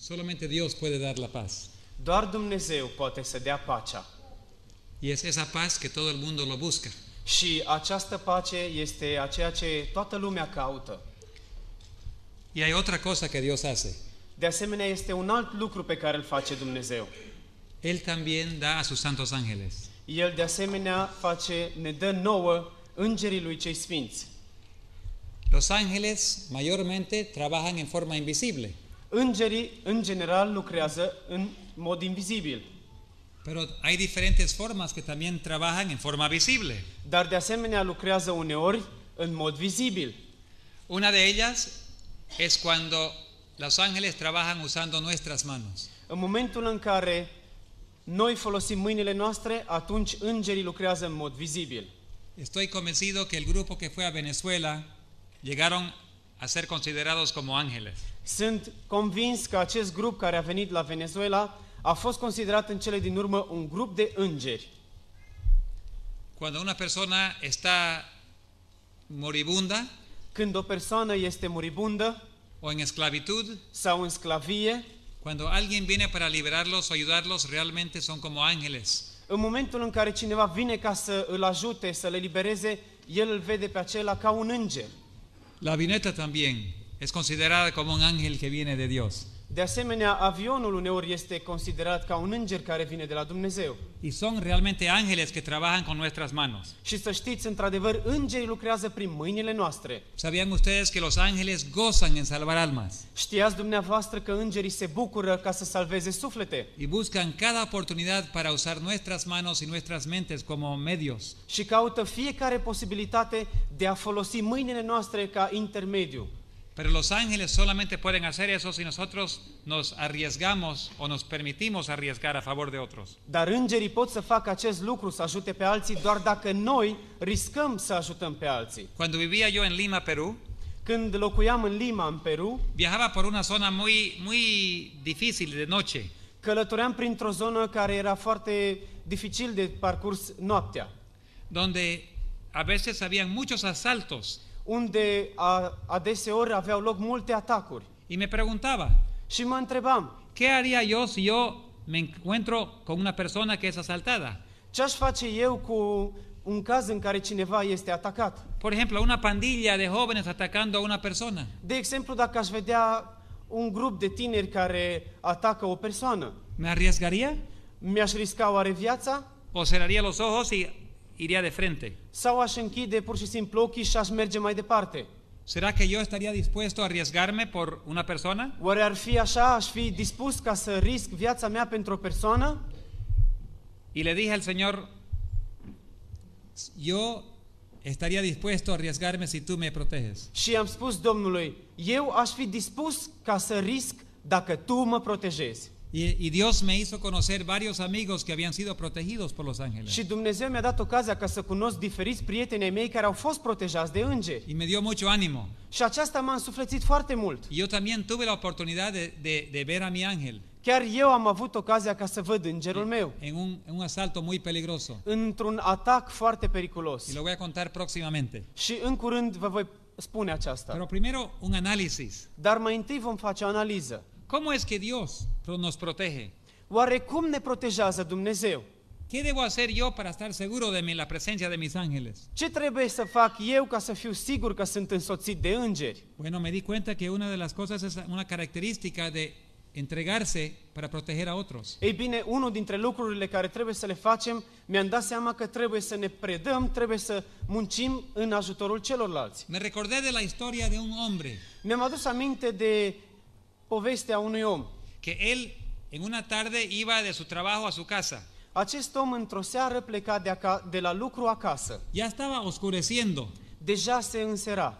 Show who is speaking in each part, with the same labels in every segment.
Speaker 1: Solamente Dios puede dar la paz.
Speaker 2: Doar Dumnezeu poate să dea pacea.
Speaker 1: Y es esa paz
Speaker 2: que todo el mundo lo busca. Și această pace este ceea ce toată lumea caută.
Speaker 1: Y hay otra cosa que Dios hace. De asemenea, este
Speaker 2: un alt lucru pe care îl face Dumnezeu.
Speaker 1: El también da a sus santos ángeles.
Speaker 2: El de asemenea face, ne dă nouă îngerii lui cei sfinți. Los
Speaker 1: ángeles mayormente trabajan en forma invisible. Îngerii, în general, lucrează în mod invizibil. Pero hay diferentes formas que también trabajan en forma visible.
Speaker 2: Dar de asemenea lucrează uneori în mod vizibil.
Speaker 1: Una de ellas es cuando los ángeles trabajan usando nuestras manos.
Speaker 2: În momentul în care noi folosim mâinile noastre, atunci îngerii
Speaker 1: lucrează în mod vizibil. Estoy convencido que el grupo que fue a Venezuela llegaron a ser considerados como ángeles.
Speaker 2: Sunt convins că acest grup care a venit la Venezuela a fost considerat în cele din urmă un grup de îngeri.
Speaker 1: Cuando una persona está moribunda, cuando o persoană este moribundă, o en esclavitud, sau în cuando alguien viene para liberarlos o ayudarlos, realmente son como ángeles.
Speaker 2: În momentul în care cineva vine ca să îl ajute, să le libereze, el îl vede pe acela ca un înger.
Speaker 1: La vineta también es considerada como un ángel que viene de Dios.
Speaker 2: De asemenea, avionul uneori este considerat ca un înger care vine de la Dumnezeu. Y son
Speaker 1: realmente ángeles que trabajan con nuestras manos.
Speaker 2: Și să știți, într-adevăr, îngerii lucrează prin mâinile noastre.
Speaker 1: ¿Sabían ustedes que los ángeles gozan en salvar almas?
Speaker 2: Știați dumneavoastră că îngerii se bucură ca să
Speaker 1: salveze suflete. Y buscan cada oportunidad para usar nuestras manos y nuestras mentes como medios.
Speaker 2: Și caută fiecare posibilitate de a folosi mâinile noastre ca intermediu.
Speaker 1: Pero los ángeles solamente pueden hacer eso si nosotros nos arriesgamos o nos permitimos arriesgar a favor de otros.
Speaker 2: Dar îngerii pot să facă acest lucru, să ajute pe alții, doar dacă noi riscăm să ajutăm pe alții.
Speaker 1: Cuando vivía yo en Lima, Perú, când locuiam în Lima, în Peru, viajaba por una zona muy muy difícil de noche.
Speaker 2: Călătoream printr-o zonă care era foarte dificil de parcurs noaptea.
Speaker 1: Donde a veces habían muchos asaltos.
Speaker 2: unde a,
Speaker 1: adeseori aveau loc multe atacuri. Y me preguntaba, și mă întrebam, ¿qué haría yo si yo me encuentro con una persona que es asaltada? Ce aș face eu
Speaker 2: cu un caz în care cineva este atacat?
Speaker 1: Por ejemplo, una pandilla de jóvenes atacando a una persona.
Speaker 2: De exemplu, dacă aș vedea un grup de tineri care atacă o persoană. ¿Me arriesgaría? Mi-aș risca oare viața?
Speaker 1: O cerraría los ojos y iría de frente? Sau
Speaker 2: aș închide pur și simplu ochii și aș merge mai departe? ¿Será
Speaker 1: que yo estaría dispuesto a arriesgarme por una persona?
Speaker 2: Oare ar fi așa, aș fi dispus ca să risc viața mea pentru o persoană?
Speaker 1: Y le dije al Señor, yo estaría dispuesto a arriesgarme si tú me proteges. Și am
Speaker 2: spus Domnului, eu aș fi dispus ca să risc dacă tu mă protejezi.
Speaker 1: Y, y, Dios me hizo conocer varios amigos que habían sido protegidos por los ángeles. Și Dumnezeu mi-a
Speaker 2: dat ocazia ca să cunosc diferiți prieteni ai mei care au fost protejați de îngeri. Y me dio mucho ánimo.
Speaker 1: Și aceasta m-a însuflețit foarte mult. Y yo también tuve la oportunidad de, de, de ver a mi ángel.
Speaker 2: Chiar eu am avut ocazia ca să văd îngerul meu. En un, en un asalto muy peligroso. Într-un atac foarte periculos. Y lo voy a contar próximamente. Și în curând vă voi spune aceasta. Pero primero un análisis. Dar mai întâi vom face o analiză. ¿Cómo es que Dios nos
Speaker 1: protege. Oare cum ne protejează Dumnezeu? ¿Qué debo hacer yo para estar seguro de mi, la presencia de mis ángeles?
Speaker 2: ¿Qué trebuie să fac eu ca să fiu sigur că sunt însoțit de
Speaker 1: îngeri? Bueno, me di cuenta que una de las cosas es una característica de entregarse para proteger a otros.
Speaker 2: Ei bine, unul dintre lucrurile care trebuie să le facem, mi-am dat seama că trebuie să ne predăm, trebuie să muncim în ajutorul celorlalți.
Speaker 1: Me recordé de la historia de un hombre
Speaker 2: Mi-am adus aminte de povestea unui om
Speaker 1: que él en una tarde iba de su trabajo a su casa.
Speaker 2: Acest om într-o seară pleca de, aca- de la lucru acasă. Ya estaba oscureciendo, Deja se însera,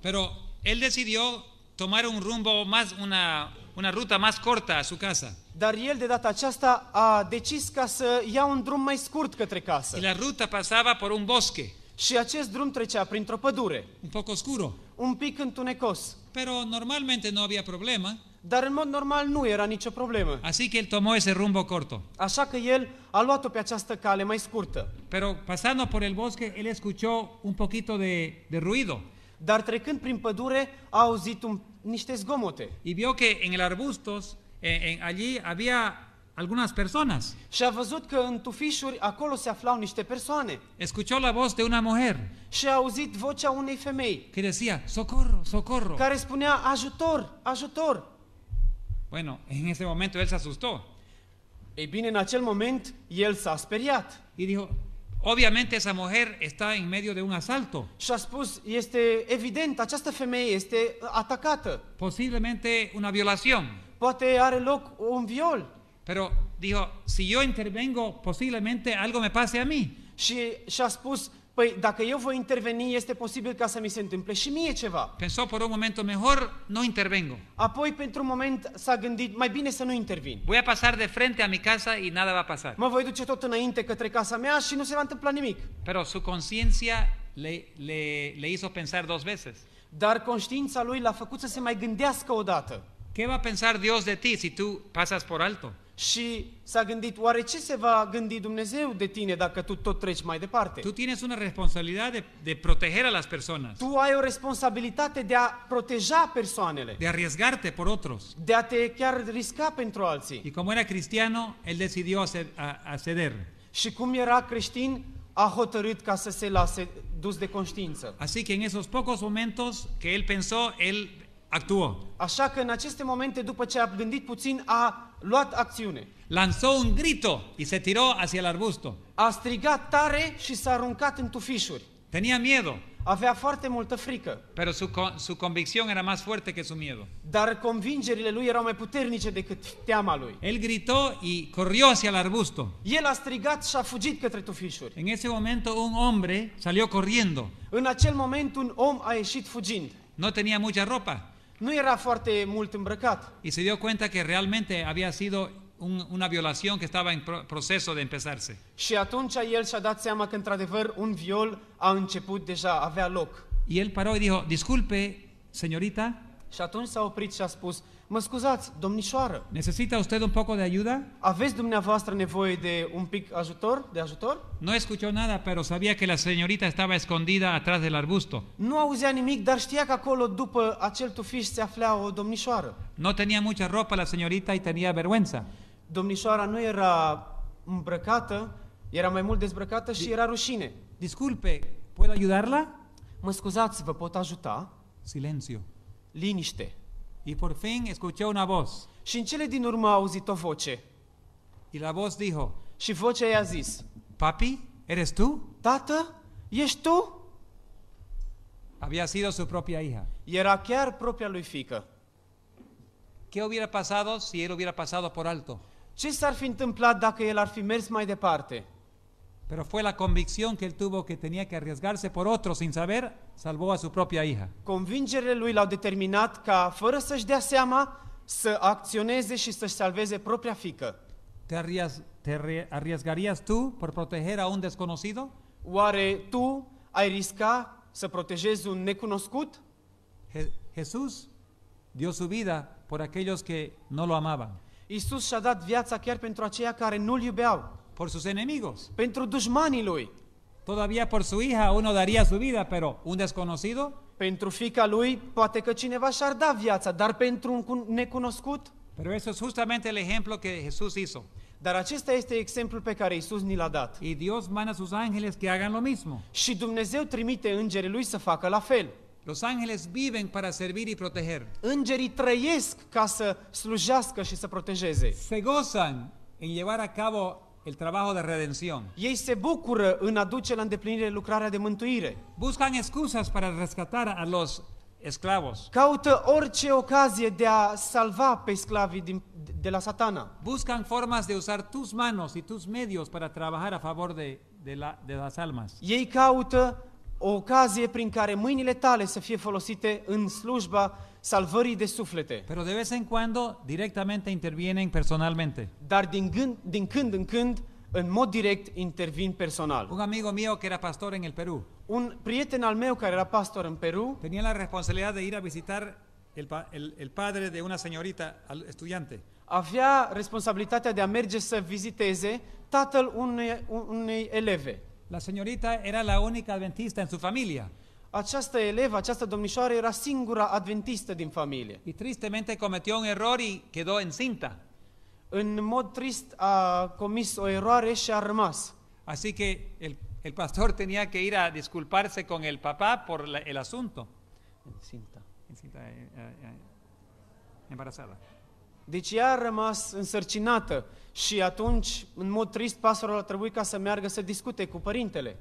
Speaker 1: pero él decidió tomar un rumbo más, una, una ruta más corta a su casa.
Speaker 2: dar de data aceasta a decis ca să ia un drum mai scurt către casă. Y la ruta pasaba por un bosque, Și acest drum trecea printr-o pădure, un poco oscuro, un pic întunecos. pero normalmente no había problema. Dar în mod normal nu era nicio problemă.
Speaker 1: Así que él tomó ese rumbo corto.
Speaker 2: Așa că el a luat-o pe această cale mai scurtă. Pero
Speaker 1: pasando por el bosque, él escuchó un poquito de, de ruido. Dar trecând prin pădure, a auzit un, niște zgomote. Y vio que en el arbustos, en, en allí
Speaker 2: había algunas personas. Și a văzut că în tufișuri acolo se aflau niște persoane. Escuchó la voz de una mujer. Și a auzit vocea unei femei. Que decía, socorro, socorro. Care spunea, ajutor, ajutor. Bueno, en ese momento él se asustó. Y en aquel momento y él Y dijo,
Speaker 1: obviamente esa mujer está en medio de un asalto.
Speaker 2: este femeie
Speaker 1: este, este Posiblemente una violación. Poate are un viol. Pero dijo, si yo intervengo, posiblemente algo me pase a mí.
Speaker 2: păi dacă eu voi interveni, este posibil ca să mi se întâmple și mie ceva.
Speaker 1: Pensó por un momento mejor no intervengo.
Speaker 2: Apoi pentru un moment s-a gândit mai bine să nu intervin.
Speaker 1: Voy a pasar de frente a mi casa y nada va a pasar.
Speaker 2: Mă voi duce tot înainte către casa mea și nu se va întâmpla
Speaker 1: nimic. Pero su conciencia le, le, le hizo pensar dos veces. Dar conștiința lui l-a făcut să se mai gândească o dată. ¿Qué va a pensar Dios de ti si tú pasas por alto?
Speaker 2: și s-a gândit, oare ce se va gândi Dumnezeu de tine dacă tu tot treci mai
Speaker 1: departe? Tu tienes una responsabilidad de, de proteger a las personas, Tu ai o responsabilitate de
Speaker 2: a proteja persoanele, de
Speaker 1: arriesgarte
Speaker 2: por otros. de a te chiar risca pentru alții.
Speaker 1: Y como era cristiano, él decidió ace- a- a ceder.
Speaker 2: Și cum era creștin, a hotărât ca să se lase dus de conștiință. Así que en esos pocos momentos que él pensó, él actuó. Așa că în aceste momente, după ce a gândit puțin, a luat acțiune. Lanzó un grito y se tiró hacia el arbusto. A strigat tare și s-a aruncat în tufișuri. Tenía miedo. Avea foarte multă frică.
Speaker 1: Pero su, su convicción era más fuerte que su miedo.
Speaker 2: Dar convingerile lui erau mai puternice decât teama lui. El gritó y
Speaker 1: corrió hacia el arbusto.
Speaker 2: El a strigat și a fugit către tufișuri. En ese
Speaker 1: momento un hombre salió corriendo.
Speaker 2: În acel moment un om a ieșit fugind.
Speaker 1: No tenía mucha ropa.
Speaker 2: Nu era foarte mult îmbrăcat.
Speaker 1: Y se dio cuenta que realmente había sido un, una violación que estaba en proceso de empezarse.
Speaker 2: Și atunci el și-a dat seama că într-adevăr un viol a început deja, avea loc. Y él paró y dijo, disculpe, señorita. Y atunci s-a oprit și a spus, Mă scuzați, domnișoară. ¿Necesita usted un poco de ayuda? ¿Aveți dumneavoastră nevoie de un pic ajutor, de ajutor?
Speaker 1: No escuchó nada, pero sabía que la señorita estaba escondida atrás del arbusto.
Speaker 2: Nu auzea nimic, dar știa că acolo după acel tufiș se afla o domnișoară.
Speaker 1: No tenía mucha ropa la señorita y tenía vergüenza.
Speaker 2: Domnișoara nu era îmbrăcată, era mai mult dezbrăcată și era rușine. Disculpe, ¿puedo ayudarla? Mă scuzați, vă pot ajuta? Silencio. Liniște. Y por fin escuchó una voz. Și în cele din urmă a auzit o voce. Y la voz dijo, Și vocea i-a zis, Papi, ¿eres tu?
Speaker 1: Tată, ești tu? Había sido su propia hija. Era chiar propria lui fică. ¿Qué hubiera pasado si él hubiera pasado por alto? Ce s-ar fi întâmplat dacă el ar fi mers mai departe? Pero fue la convicción que él tuvo que tenía que arriesgarse por otro sin saber, salvó a su propia hija. Convingerile
Speaker 2: lui l-au determinat ca, fără să-și dea seama, să acționeze și să-și salveze propria ¿Te, arriesgarías tú por proteger a un desconocido? Oare tu ai risca să protejezi un necunoscut? Jesús dio su vida por aquellos que no lo amaban. Isus și-a dat viața chiar pentru aceia care nu-L iubeau. Por sus enemigos. pentru dușmanii lui, Todavía por su hija uno daría su vida, pero un desconocido, pentru fica lui, poate că cineva și-ar da viața, dar pentru un necunoscut? pero eso es justamente el ejemplo que Jesús hizo. Dar acesta este exemplul pe care Isus ni l-a dat. Y Dios manda sus ángeles que hagan lo mismo. Și Dumnezeu trimite îngerii lui să facă la fel. Los ángeles viven para servir y proteger. Îngerii trăiesc ca să slujească și să protejeze. Se
Speaker 1: gozan en llevar a cabo El trabajo de redención. Ei se bucură în a la îndeplinire lucrarea de mântuire. Buscan excusas para rescatar a los esclavos.
Speaker 2: Caută orice ocazie de a salva pe din, de la satana.
Speaker 1: Buscan formas de usar tus manos y tus medios para trabajar a favor de, de, la, de las almas.
Speaker 2: Ei caută o ocazie prin care mâinile tale să fie folosite în slujba salvării de suflete.
Speaker 1: Pero de vez en cuando directamente intervienen personalmente.
Speaker 2: Dar din, din când în când, în mod direct, intervin personal. Un amigo
Speaker 1: mío que era pastor en el Perú Un prieten al meu care era pastor în Peru tenía la responsabilidad de ir a visitar el, el- el padre de una señorita, al estudiante. avea
Speaker 2: responsabilitatea de a merge să viziteze tatăl unei, unei eleve. La señorita era la única adventista en su familia. Această elevă, această domnișoară era singura adventistă din familie. Și tristemente cometió un error y quedó encinta. În mod trist a comis o eroare și a rămas.
Speaker 1: Así que el, el pastor tenía que ir a disculparse con el papá por la, el asunto. Encinta.
Speaker 2: Encinta, eh, eh, eh embarazada. Deci ea a rămas însărcinată și atunci, în mod trist, pastorul a trebuit ca să meargă să discute cu părintele.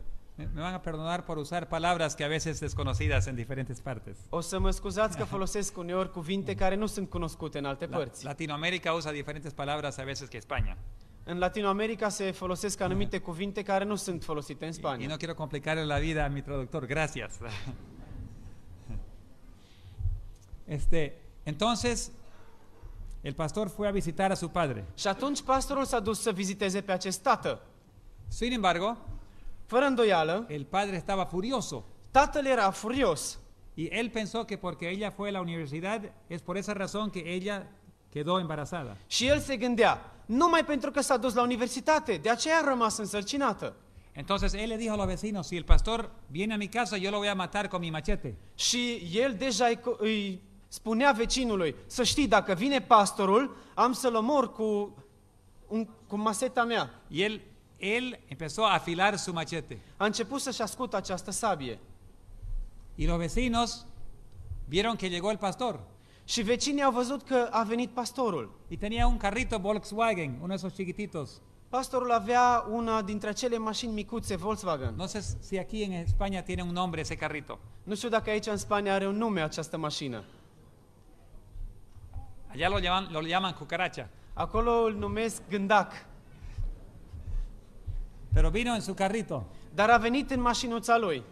Speaker 1: Me van a perdonar por usar palabras que a veces desconocidas en diferentes partes. O să mă scuzați
Speaker 2: că folosesc uneori cuvinte care nu sunt cunoscute în
Speaker 1: alte părți. Latinoamérica usa diferentes palabras
Speaker 2: a veces que España. În Latinoamérica se folosesc anumite cuvinte care nu sunt folosite în Spania.
Speaker 1: Y, y no quiero complicarle la vida a mi traductor, gracias. Este, entonces, el pastor fue a visitar a su padre.
Speaker 2: Și atunci pastorul s-a dus să viziteze pe acest tată. Sin embargo, Fără
Speaker 1: îndoială, el padre estaba furioso. Tatăl era furios. Y él pensó que porque ella fue a la universidad es por esa razón que ella quedó embarazada. Și el se gândea,
Speaker 2: numai pentru că s-a dus la universitate, de aceea a rămas însărcinată.
Speaker 1: Entonces él le dijo a los vecinos, si el pastor viene a mi casa, yo lo voy a matar con mi machete. Și el deja
Speaker 2: îi, spunea vecinului, să știi, dacă vine pastorul, am să-l omor cu, un, cu maseta mea. Y él
Speaker 1: El empezó a afilar su machete.
Speaker 2: A început să-și ascultă această sabie. Y los vecinos vieron que llegó el pastor. Și vecinii au văzut că a venit pastorul. Y tenía un carrito Volkswagen, uno de esos chiquititos. Pastorul avea una dintre cele mașini micuțe Volkswagen. No sé si aquí en España tiene un nombre ese carrito. Nu știu dacă aici în Spania are un nume această mașină.
Speaker 1: Allá lo llaman, lo llaman cucaracha.
Speaker 2: Acolo îl
Speaker 1: numesc gândac. Pero vino en su carrito. Dar a venit în mașinuța lui.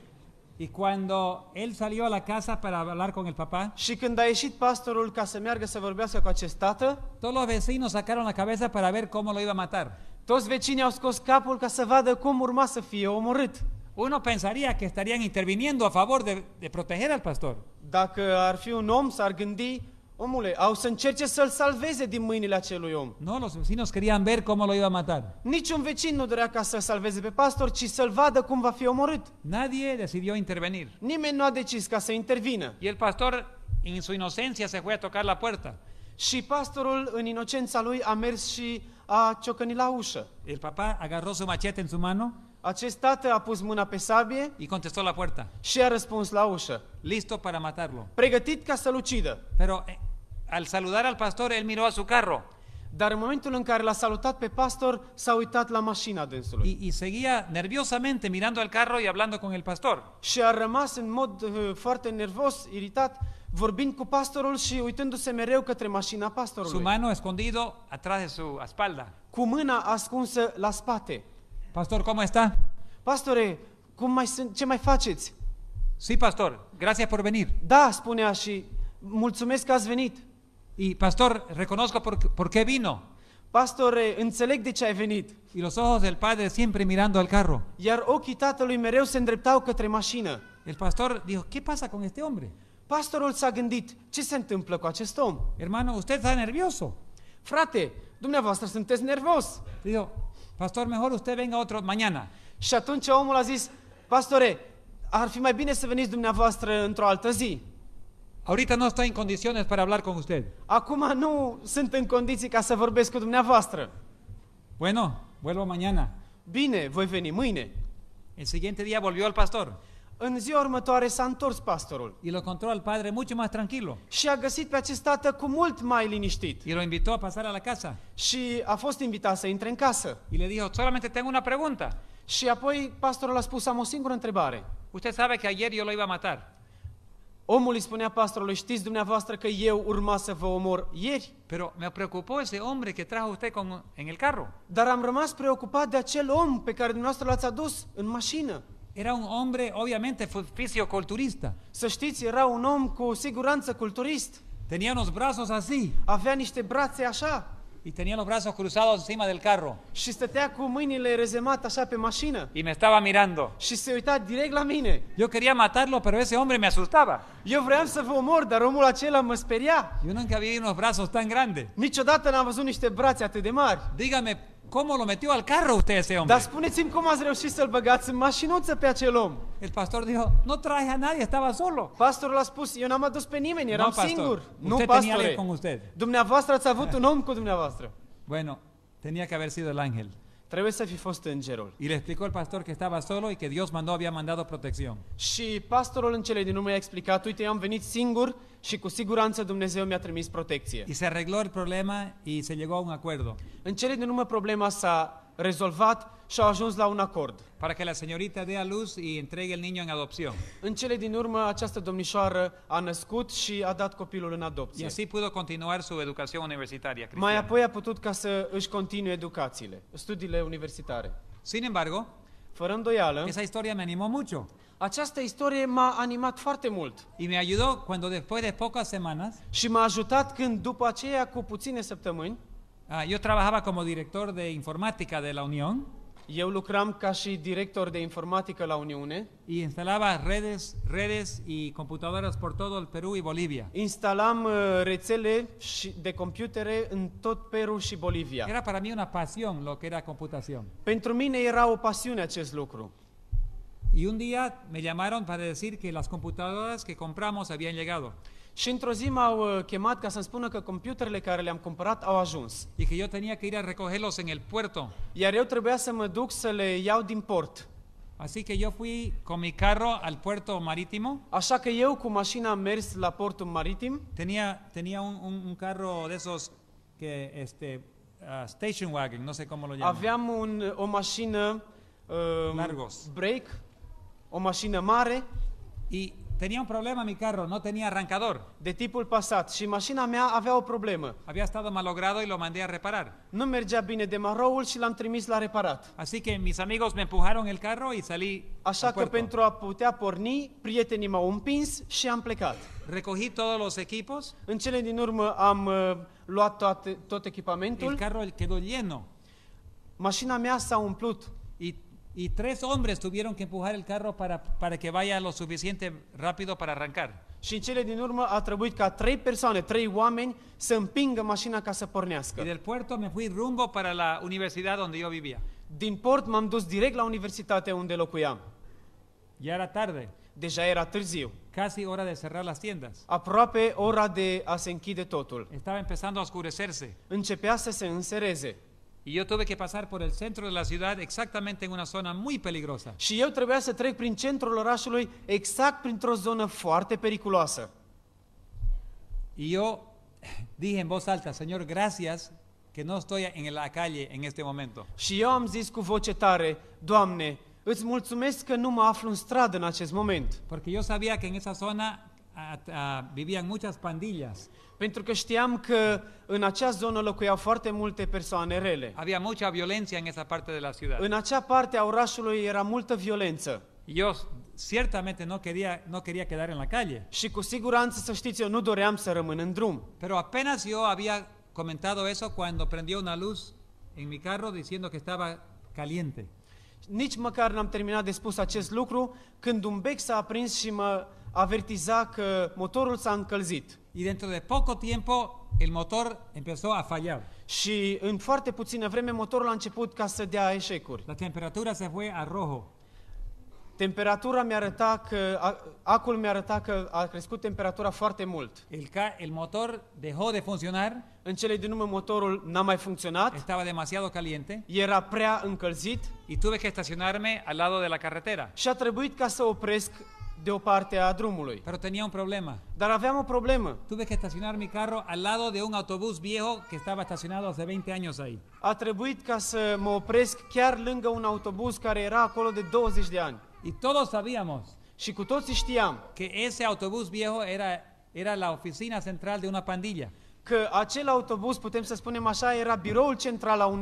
Speaker 1: Y cuando él salió a la casa para hablar con el papá,
Speaker 2: Și când a ieșit pastorul ca să meargă să vorbească cu acest tată, todos los vecinos sacaron la cabeza
Speaker 1: para ver cómo lo iba a matar. toți vecinii au scos capul ca să vadă cum urma să fie omorât. Uno pensaría que estarían interviniendo a favor de, de proteger al pastor. Dacă ar fi
Speaker 2: un om, s-ar gândi Omule, au să încerce să-l salveze din mâinile acelui om. No, los vecinos querían ver cómo lo iba a matar. Niciun vecin nu dorea ca să-l salveze pe pastor, ci să-l vadă cum va fi omorât. Nadie decidió intervenir. Nimeni nu a decis ca să intervină. Y el pastor,
Speaker 1: en su inocencia, se fue a tocar la puerta.
Speaker 2: Și pastorul, în inocența lui, a mers și a ciocănit la ușă. El papa, agarró su machete en su mano. Acest tată a pus mâna pe sabie y contestó la puerta. și a răspuns la ușă. Listo para matarlo. Pregătit
Speaker 1: ca să-l ucidă. Pero eh, al saludar al pastor, el miró a su carro.
Speaker 2: Dar în momentul în care l-a salutat pe pastor, s-a uitat la mașina dânsului.
Speaker 1: Y, y seguía nerviosamente mirando al carro y hablando con el pastor.
Speaker 2: Și a rămas în mod uh, foarte nervos, iritat, vorbind cu pastorul și uitându-se mereu către mașina pastorului. Su
Speaker 1: mano escondido atrás de su espalda.
Speaker 2: Cu mâna ascunsă la spate. Pastor, cum está? Pastore, cum mai sunt, ce mai faceți? Sí, pastor, gracias por venir. Da, spunea și mulțumesc că ați venit. Y pastor, reconozco por, por qué vino. Pastore, eh, înțeleg de ce ai venit. Y los ojos del padre siempre mirando al carro. Iar ochii tatălui mereu se îndreptau către mașină. El pastor dijo, ¿qué pasa con este hombre? Pastorul s-a gândit, ce se întâmplă cu acest om? Hermano, usted está nervioso. Frate, dumneavoastră sunteți nervos. Dijo, pastor, mejor usted venga otro mañana. Și atunci omul a zis, pastore, ar fi mai bine să veniți dumneavoastră într-o altă zi. Ahorita no estoy en condiciones para hablar con usted. Acum nu sunt în condiții ca să vorbesc cu dumneavoastră.
Speaker 1: Bueno, vuelvo mañana. Bine, voi veni mâine. El siguiente día volvió el pastor.
Speaker 2: În ziua următoare s-a întors pastorul. Y lo encontró al padre mucho más tranquilo. Și a găsit pe acest tată cu mult mai liniștit. Y lo invitó a pasar a la casa. Și a fost invitat să intre în casă. Y le dijo, solamente tengo una pregunta. Și apoi pastorul a spus, am o singură întrebare.
Speaker 1: Usted sabe que ayer yo lo iba a matar.
Speaker 2: Omul îi spunea pastorului, știți dumneavoastră că eu urma să vă omor ieri? Pero me preocupó ese hombre que trajo usted con, en el carro. Dar am rămas preocupat de acel om pe care dumneavoastră l-ați adus în mașină. Era un hombre, obviamente, fisioculturista. Să știți, era un om cu siguranță culturist. Tenía unos brazos así. Avea niște brațe așa. Y tenía los brazos cruzados encima del carro. Și stătea cu mâinile rezemat așa pe mașină. Y me estaba mirando. Și se uita direct la mine. Yo quería matarlo, pero ese hombre me asustaba. Eu vreau să vă omor, dar omul acela mă speria. Yo nunca había visto unos brazos tan grandes. Niciodată n-am văzut niște brațe atât de mari.
Speaker 1: Dígame, ¿Cómo lo metió al carro usted ese hombre?
Speaker 2: Dar spuneți-mi cum ați reușit să-l băgați în mașinuță pe acel om? El pastor dijo, no traje a nadie, estaba solo. Pastorul a spus, eu n-am adus pe nimeni, eram no, pastor. singur. Usted nu, pastore. Con usted. Dumneavoastră ați avut un om cu dumneavoastră.
Speaker 1: Bueno, tenía que haber sido el ángel. Trebuie să fi fost îngerul. Y le explicó al pastor que estaba solo y que Dios mandó había mandado protección. Și pastorul în cele din urmă i-a explicat, uite, eu am venit singur
Speaker 2: și cu siguranță Dumnezeu mi-a trimis protecție. Y se arregló el problema y se llegó a un acuerdo. În cele din urmă problema s-a rezolvat și au ajuns la un acord.
Speaker 1: Para que la señorita dé a luz y entregue el niño en adopción.
Speaker 2: În cele din urmă, această domnișoară a născut și a dat copilul în Y así
Speaker 1: pudo continuar su educación universitaria Mai
Speaker 2: apoi a putut ca să își continue educațiile, studiile universitare. Sin embargo, Fără îndoială, esa historia me animó mucho această istorie m-a animat foarte mult y me ayudó cuando después de pocas semanas și m-a ajutat când, după aceea, cu puține săptămâni, ah, yo trabajaba
Speaker 1: como director de informática de la Unión Eu lucram ca și director de informatică la Uniune. y instalaba redes, redes y computadoras por todo el Perú y Bolivia.
Speaker 2: Instalam uh, rețele și de computere în tot Peru și Bolivia. Era
Speaker 1: para mí una pasión lo que era computación. Pentru mine
Speaker 2: era o pasiune
Speaker 1: acest lucru. Y un día me llamaron para decir que las computadoras que compramos habían llegado. Și într-o zi m-au uh, chemat ca să-mi spună că computerele care le-am cumpărat au ajuns. Y que yo tenía que ir a recogerlos en el puerto.
Speaker 2: Iar eu trebuia să mă duc să le iau din port. Así que yo
Speaker 1: fui con mi carro al puerto marítimo. Așa că eu cu mașina am mers la portul maritim. Tenía tenía un, un, un carro de esos que este uh, station wagon, no sé cómo lo llaman. Aveam un, o mașină uh, Largos. break,
Speaker 2: o mașină mare. Y Tenía un problema mi carro, no tenía arrancador. De tipul pasat și mașina mea avea o problemă.
Speaker 1: Había estado malogrado y lo mandé a reparar. Nu mergea bine de demaroul și l-am trimis la reparat. Así que mis amigos me empujaron el carro y salí
Speaker 2: Așa că pentru a putea porni, prietenii m-au împins și am plecat. Recogí todos los equipos. În cele din urmă am uh, luat toate, tot echipamentul. El carro quedó lleno. Mașina mea s-a umplut. Y y tres hombres tuvieron que empujar el carro para, para
Speaker 1: que vaya lo suficiente rápido para arrancar.
Speaker 2: Și în cele din urmă a trebuit ca trei persoane, trei oameni să împingă mașina ca să pornească. Y del puerto me fui rumbo para la universidad donde yo vivía. Din port m-am dus direct la universitate unde locuiam. Ya era tarde. Deja era târziu. Casi hora de cerrar las tiendas. Aproape ora de a se închide totul. Estaba empezando a oscurecerse. Începea să se însereze.
Speaker 1: Y yo tuve que pasar por el centro de la ciudad exactamente en una zona muy peligrosa.
Speaker 2: Și eu trebuia să trec prin centrul orașului exact printr-o zonă foarte periculoasă.
Speaker 1: Y yo dije en voz alta, Señor, gracias que no estoy en la calle en este momento. Și eu am zis cu voce tare, Doamne, îți mulțumesc că nu
Speaker 2: mă aflu în stradă în acest moment. Porque yo sabía que en esa zona ah, ah, vivían muchas pandillas. Pentru că știam că în acea zonă locuiau foarte multe persoane
Speaker 1: rele. Había mucha violencia en esa parte de la ciudad. În
Speaker 2: acea parte a orașului era multă violență.
Speaker 1: Yo ciertamente no quería no quería quedar en la calle. Și cu siguranță să știți, eu nu doream să rămân în drum. Pero apenas yo había comentado eso cuando prendió una luz en mi carro diciendo que estaba caliente. Nici măcar n-am terminat de spus acest
Speaker 2: lucru când un bec s-a aprins și mă avertiza că motorul s-a încălzit. Y dentro de poco tiempo el motor empezó a fallar. Și în foarte puțină vreme motorul a început ca să dea eșecuri. La temperatura se fue a rojo. Temperatura mi arăta că acul mi arăta că a crescut temperatura foarte mult.
Speaker 1: El, ca, el motor dejó de funcionar. În cele din urmă motorul n-a mai funcționat. Estaba demasiado caliente. Era prea încălzit. Y tuve que estacionarme al lado de la carretera. Și a trebuit ca să opresc de parte a drumului. Pero tenía un problema. Dar Tuve que estacionar mi carro al lado de un autobús viejo que estaba estacionado hace 20 años ahí.
Speaker 2: mă opresc chiar lângă un care era acolo de de ani. Y
Speaker 1: todos sabíamos și cu știam que ese autobús viejo era era la oficina central de una pandilla.
Speaker 2: că era central
Speaker 1: a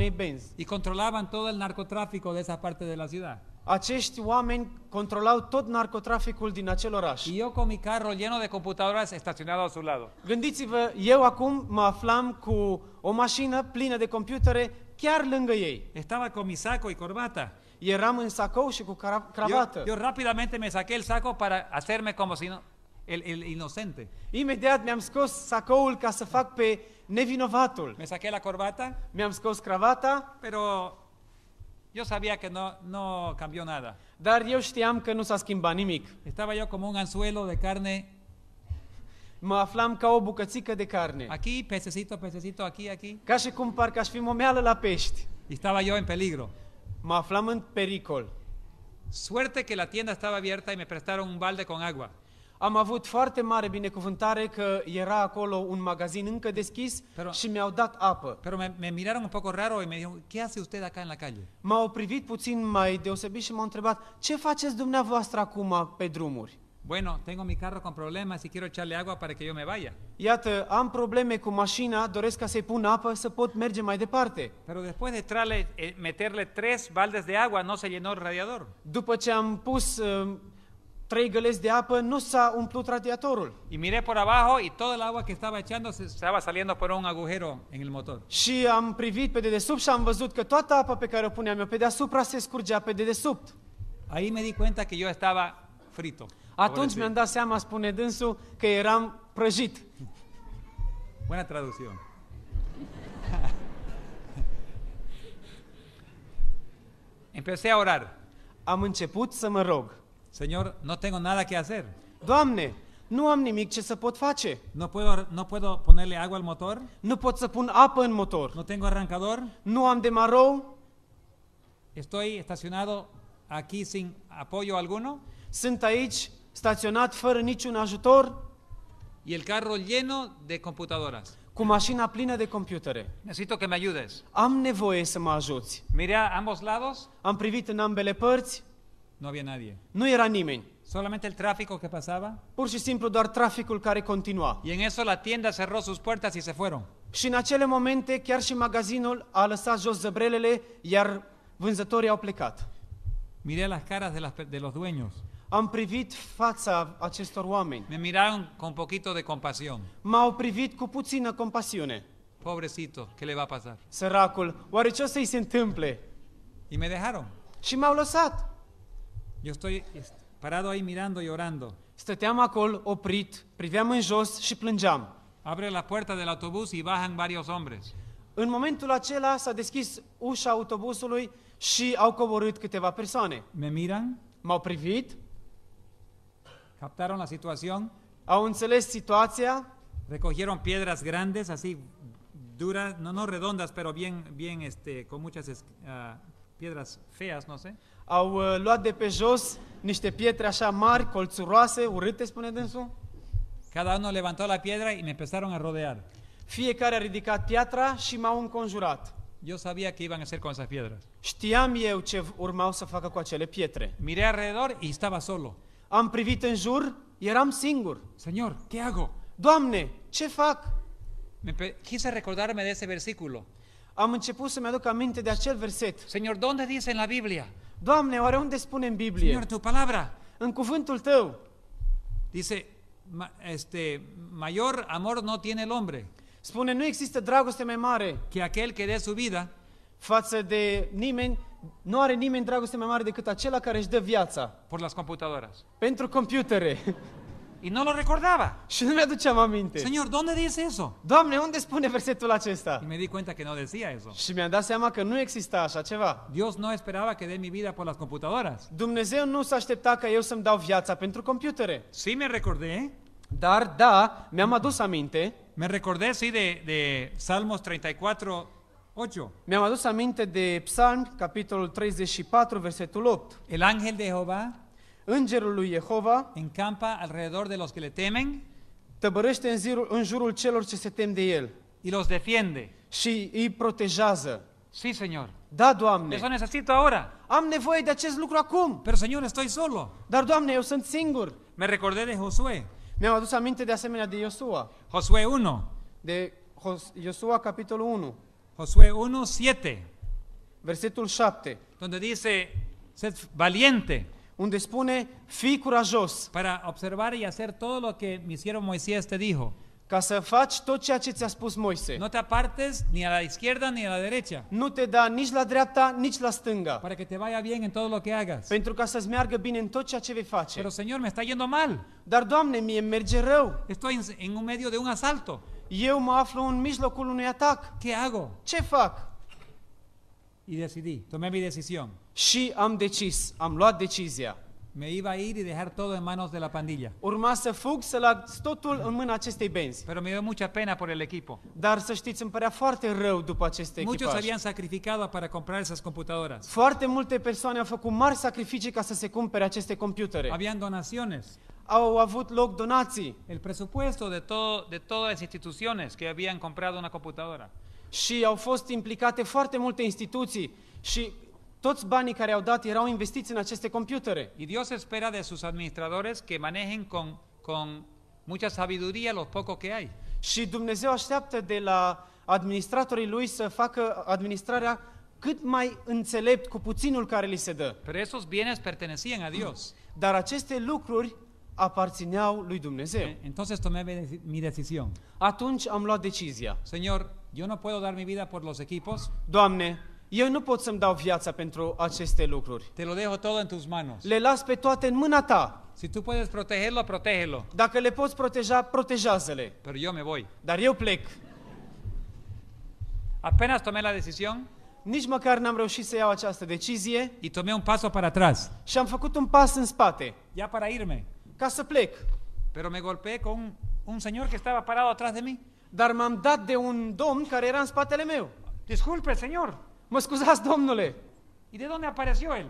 Speaker 1: Y controlaban todo el narcotráfico de esa parte de la ciudad. acești oameni
Speaker 2: controlau tot narcotraficul din acel oraș. Y yo con mi carro lleno de computadoras estacionado a su lado. Gândiți-vă, eu acum mă aflam cu o mașină plină de computere chiar lângă ei.
Speaker 1: Estaba con mi saco y corbata. Eram în sacou și cu cravată. Eu, eu rapidamente me saqué el saco para hacerme como si no el, el inocente.
Speaker 2: Imediat mi-am scos sacoul ca să fac pe nevinovatul.
Speaker 1: Me saqué la corbata. Mi-am scos cravata. Pero Yo sabía que no cambió nada. Estaba yo como un anzuelo de carne. o
Speaker 2: de carne. Aquí, pececito, pececito, aquí, aquí. Ca cum la Estaba yo en peligro. pericol. Suerte que la
Speaker 1: tienda estaba abierta y me prestaron un balde con agua.
Speaker 2: Am avut foarte mare binecuvântare că era acolo un magazin încă deschis pero, și mi-au dat apă. Pero me, me miraron un poco raro y
Speaker 1: me dijeron, ¿qué hace usted acá en la calle?
Speaker 2: M-au privit puțin mai deosebit și m-au întrebat, ce faceți dumneavoastră acum pe drumuri?
Speaker 1: Bueno, tengo mi carro con problemas y quiero echarle agua para que yo me vaya.
Speaker 2: Iată, am probleme cu mașina, doresc ca să-i pun apă să pot merge mai departe.
Speaker 1: Pero después de trale, eh, meterle tres baldes de agua, no se llenó el radiador.
Speaker 2: După ce am pus eh, trei găleți de apă, nu s-a umplut radiatorul.
Speaker 1: Y miré por abajo y toda el agua que estaba echando se estaba saliendo por un agujero en el motor.
Speaker 2: Și am privit pe dedesubt și am văzut că toată apa pe care o puneam eu pe deasupra se scurgea pe dedesubt. Ahí me di
Speaker 1: cuenta que yo estaba frito. Atunci mi-am
Speaker 2: dat seama, spune dânsul, că eram prăjit.
Speaker 1: Buena traducción.
Speaker 2: Empecé a orar. Am început să mă rog.
Speaker 1: Señor, no tengo nada que hacer. Doamne, nu am nimic ce să pot face. No puedo, no puedo ponerle agua al motor. Nu pot să pun apă în motor. No tengo arrancador. Nu am demarou. Estoy estacionado aquí sin apoyo
Speaker 2: alguno. Sunt aici staționat fără niciun ajutor.
Speaker 1: Y el carro lleno de computadoras.
Speaker 2: Cu mașina plină de computere.
Speaker 1: Necesito que me ayudes.
Speaker 2: Am nevoie să mă ajuți. Miré a ambos lados. Am privit în ambele părți. Nu avea nadie.
Speaker 1: Nu era nimeni. Solamente el tráfico que pasaba. Pur și simplu doar traficul care continua. Y en eso la tienda cerró sus puertas y se fueron.
Speaker 2: Și în acele momente chiar și magazinul a lăsat jos zăbrelele, iar vânzătorii au plecat.
Speaker 1: Miré las caras de, las, de los dueños. Am privit fața acestor oameni. Me miraron con poquito de compasión.
Speaker 2: M-au privit cu puțină compasiune.
Speaker 1: Pobrecito, ¿qué le va a pasar?
Speaker 2: Săracul, oare ce o să-i se întâmple? Y me dejaron. Și m-au lăsat.
Speaker 1: Yo estoy parado ahí mirando y orando. Este acolo, oprit, priveam în jos și plângeam. Abre la puerta del autobús y bajan varios hombres.
Speaker 2: În momentul acela s-a deschis ușa autobuzului și au coborât câteva persoane. Me miran, M-au
Speaker 1: privit, captaron la situación, au înțeles situația, recogieron piedras grandes, así duras, no, no redondas, pero bien, bien, este, con muchas, ah, piedras feas, no sé.
Speaker 2: Au uh, luat
Speaker 1: de pe jos
Speaker 2: niște pietre așa mari, colțuroase, urâte, spune dânsul.
Speaker 1: Cada uno levantó la piedra y me empezaron a rodear. Fiecare a ridicat piatra și m-au înconjurat. Yo sabía
Speaker 2: que iban a hacer con esas piedras. Știam eu ce urmau să facă cu acele pietre. Miré alrededor y estaba solo. Am privit în jur, eram singur. Señor, ¿qué hago? Doamne, ce fac? Me quise recordarme de ese versículo am început să-mi aduc aminte de acel verset. Señor, unde dice în la Biblia? Doamne, oare unde spune în Biblie? Señor, tu palabra.
Speaker 1: În cuvântul tău. Dice, este, mayor amor no tiene el hombre. Spune, nu există dragoste mai mare. Que aquel que dé su vida.
Speaker 2: Față de nimeni, nu are nimeni dragoste mai mare decât acela care își dă viața. Por las computadoras. Pentru computere. Y no lo recordaba. Señor, ¿dónde dice eso? Doamne, unde spune versetul acesta? Y me di cuenta que no decía eso. Și mi-am dat seama că nu exista așa ceva. Dios no esperaba que dé mi vida por las computadoras. Dumnezeu nu s-a aștepta ca eu să-mi dau viața pentru computere. Sí me recordé. Dar da, mi-am adus aminte.
Speaker 1: Me recordé sí de de Salmos 34 8.
Speaker 2: Mi-am adus aminte de Psalm, capitolul 34, versetul 8. El ángel de Jehová Îngerul lui Jehova encampa alrededor de los que le temen tăbărește în, zirul, în jurul celor ce se tem de el y los defiende. și îi protejează. Sí, Señor.
Speaker 1: Da, Doamne. Eso necesito ahora.
Speaker 2: Am nevoie de acest lucru acum. Pero, Señor, estoy solo. Dar, Doamne, eu sunt singur. Me recordé de Josué. Mi-am adus aminte de asemenea de Josué.
Speaker 1: Josué 1. De Josué capitolul 1. Josué 1, 7. Versetul 7. Donde dice, sed valiente unde spune, fi curajos para observar y hacer todo lo que mi siervo Moisés te dijo. ca să tot ceea ce ți-a spus Moise. No te apartes ni a la izquierda ni a la derecha no te
Speaker 2: da nici la dreapta, nici la stânga, para que te vaya bien en todo lo que hagas. pentru ca să-ți bine în tot ceea ce vei face. Pero Señor, me está yendo mal. Dar, Doamne, mie rău. Estoy en, en un medio de un asalto. Eu mă aflu în mijlocul unui atac. ¿Qué hago? Ce fac? Y decidí, tomé mi decisión. Și am decis, am luat decizia. Me iba a ir y dejar todo en manos de la pandilla. Urma să fug să la totul în mâna acestei benzi.
Speaker 1: Pero me dio mucha pena por el equipo. Dar să știți, îmi părea foarte rău după aceste echipaj. Muchos habían sacrificado para comprar esas computadoras.
Speaker 2: Foarte multe persoane au făcut mari sacrificii ca să se cumpere aceste
Speaker 1: computere. Habían donaciones. Au avut loc donații. El presupuesto de todo de todas las instituciones que habían comprado una computadora. Și au fost implicate foarte multe
Speaker 2: instituții și toți banii care au dat erau investiți în aceste computere.
Speaker 1: Y Dios espera de sus administradores que manejen con, con mucha sabiduría los pocos que hay.
Speaker 2: Și Dumnezeu așteaptă de la administratorii lui să facă administrarea cât mai înțelept cu puținul care li se dă.
Speaker 1: Pero esos bienes pertenecían a Dios.
Speaker 2: Dar aceste lucruri aparțineau lui Dumnezeu. Eh, entonces tomé deci-, mi decisión. Atunci am luat decizia. Señor, yo no puedo dar mi vida por los equipos. Doamne, eu nu pot să-mi dau viața pentru aceste lucruri. Te lo dejo todo en tus manos. Le las pe toate
Speaker 1: în mâna ta. Si tu puedes protegerlo, protégelo. Dacă le poți proteja, protejează-le. Pero yo me voy. Dar eu plec. Apenas tomé la decisión.
Speaker 2: Nici măcar n-am reușit să iau această decizie. Y tomé un paso para atrás. Și am făcut un pas în spate. Ya para irme. Ca să plec. Pero me golpeé con un señor que estaba parado atrás de mí. Dar m-am dat de un domn care era în spatele meu. Disculpe, señor. Mă scuzați, domnule! ¿Y de unde apare apareció el?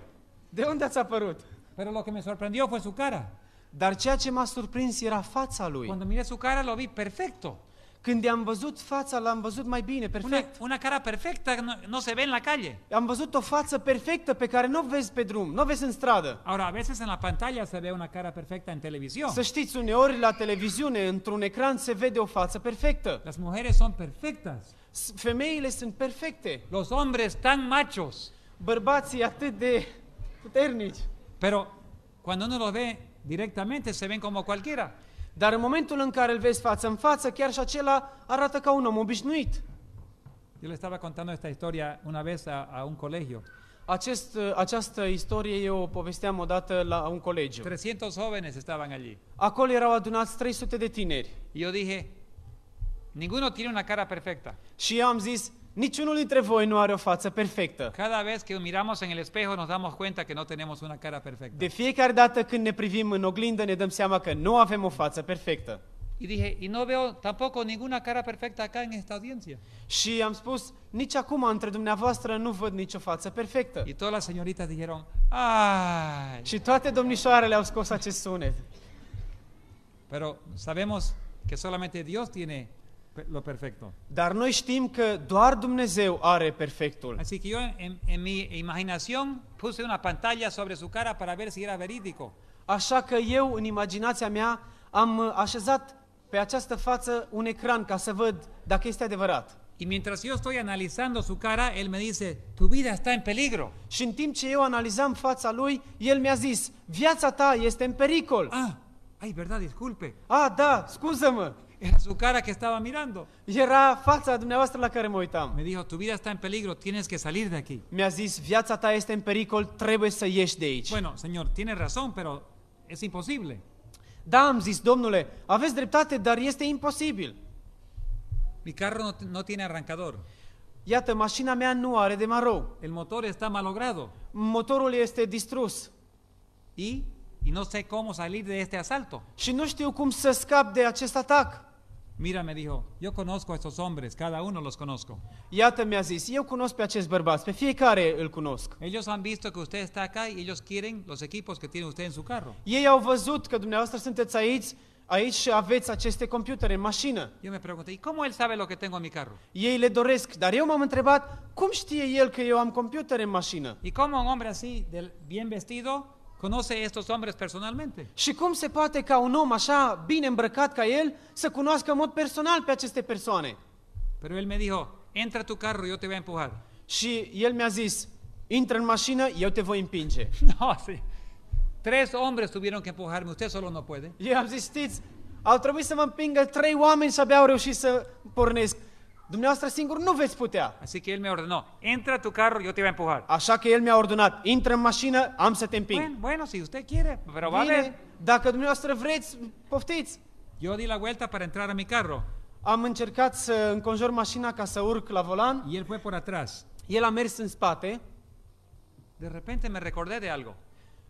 Speaker 2: De unde ați apărut? Pero lo que me sorprendió fue su cara. Dar ceea ce m-a surprins era fața lui. Cuando miré su cara lo vi perfecto. Când i-am văzut fața, l-am văzut mai bine, perfect. Una, una cara perfectă, no, no se ve en la calle. Am văzut o față perfectă pe care nu o vezi pe drum, nu o vezi în stradă.
Speaker 1: Ahora, a veces en la pantalla se ve una cara perfecta en televisión. Să
Speaker 2: știți, uneori la televiziune, într-un ecran se vede o față perfectă. Las mujeres son perfectas. Femeile sunt perfecte. Los hombres tan machos. Bărbații atât de puternici. Pero cuando
Speaker 1: uno los ve directamente se ven como cualquiera.
Speaker 2: Dar în momentul în care îl vezi față în față, chiar și acela arată ca un
Speaker 1: om obișnuit.
Speaker 2: Yo le estaba contando esta historia una vez a, a un colegio. Acest, această istorie eu o povesteam odată la un colegiu. 300 jóvenes estaban allí. Acolo erau adunați 300 de tineri. Eu yo dije,
Speaker 1: Ninguno tiene una
Speaker 2: cara perfecta. Și eu am zis, niciunul dintre voi nu are o față perfectă.
Speaker 1: Cada vez que miramos en el espejo nos damos cuenta que no tenemos una cara perfecta.
Speaker 2: De fiecare dată când ne privim în oglindă ne dăm seama că nu avem o față perfectă.
Speaker 1: Y dije, y no veo
Speaker 2: tampoco ninguna cara perfecta acá en esta audiencia. Și am spus, nici acum între dumneavoastră
Speaker 1: nu văd nicio față perfectă. Y todas las señoritas dijeron,
Speaker 2: ay. Și toate domnișoarele au scos acest sunet.
Speaker 1: Pero sabemos que solamente Dios tiene lo perfecto.
Speaker 2: Dar noi știm că doar Dumnezeu are perfectul.
Speaker 1: Así que yo en, en mi imaginación puse una pantalla sobre su cara para ver si era verídico.
Speaker 2: Așa că eu în imaginația mea am uh, așezat pe această față
Speaker 1: un ecran ca să văd dacă este adevărat. Y mientras yo estoy analizando su cara, él me dice, tu vida está en peligro.
Speaker 2: Și în timp ce eu analizam fața lui, el mi-a zis, viața ta este în pericol. Ah,
Speaker 1: ai, verdad, disculpe. Ah, da, scuză-mă. Era su cara que estaba mirando. Y Era fața dumneavoastră la care mă uitam. Me dijo, tu vida está en peligro, tienes que
Speaker 2: salir de aquí. Mi-a zis, viața ta este în pericol, trebuie să ieși de aici. Bueno, señor, tiene razón, pero es imposible. Da, am zis, domnule, aveți dreptate, dar este imposibil. Mi carro no, no tiene arrancador. Iată, mașina mea nu are de marou. El motor está malogrado. Motorul este distrus. Y,
Speaker 1: y no sé cómo salir de este asalto. Și nu știu cum să scap de acest atac. Mira, me dijo, yo conozco a estos hombres, cada uno los conozco.
Speaker 2: Iată mi-a zis, eu cunosc pe acest bărbați, pe fiecare îl cunosc.
Speaker 1: Ellos han visto que usted está acá y ellos quieren los equipos que tiene usted en su carro.
Speaker 2: Ei au văzut că dumneavoastră sunteți aici, aici și aveți aceste computere în mașină.
Speaker 1: Yo me pregunté, ¿y cómo él sabe lo que tengo en mi carro?
Speaker 2: Ei le doresc, dar eu m-am întrebat, cum știe el că eu am computere în mașină?
Speaker 1: ¿Y cómo un hombre así, del- bien vestido, Conoce estos hombres personalmente.
Speaker 2: Și cum se poate ca un om așa bine îmbrăcat ca el să cunoască în mod personal pe aceste persoane?
Speaker 1: Pero él me dijo, entra tu carro, yo te voy a empujar. Și
Speaker 2: el mi-a zis, intră în mașină, eu te voi împinge. No, sí. Tres hombres
Speaker 1: tuvieron que empujarme, usted solo no puede.
Speaker 2: Eu am zis, știți, au trebuit să mă împingă trei oameni și abia au reușit să pornesc. Dumneavoastră singur nu veți putea.
Speaker 1: Așa că el mi-a ordonat, intră tu
Speaker 2: carro, eu te voi a empujar. Așa că el mi-a ordonat, intră în mașină, am să te împing. Bueno,
Speaker 1: bueno, si usted quiere,
Speaker 2: pero va a Dacă dumneavoastră vreți, poftiți. Eu di la vuelta para entrar a mi carro. Am încercat să înconjur mașina ca să urc la volan. Y él fue por atrás. El a mers în spate. De repente me recordé de algo.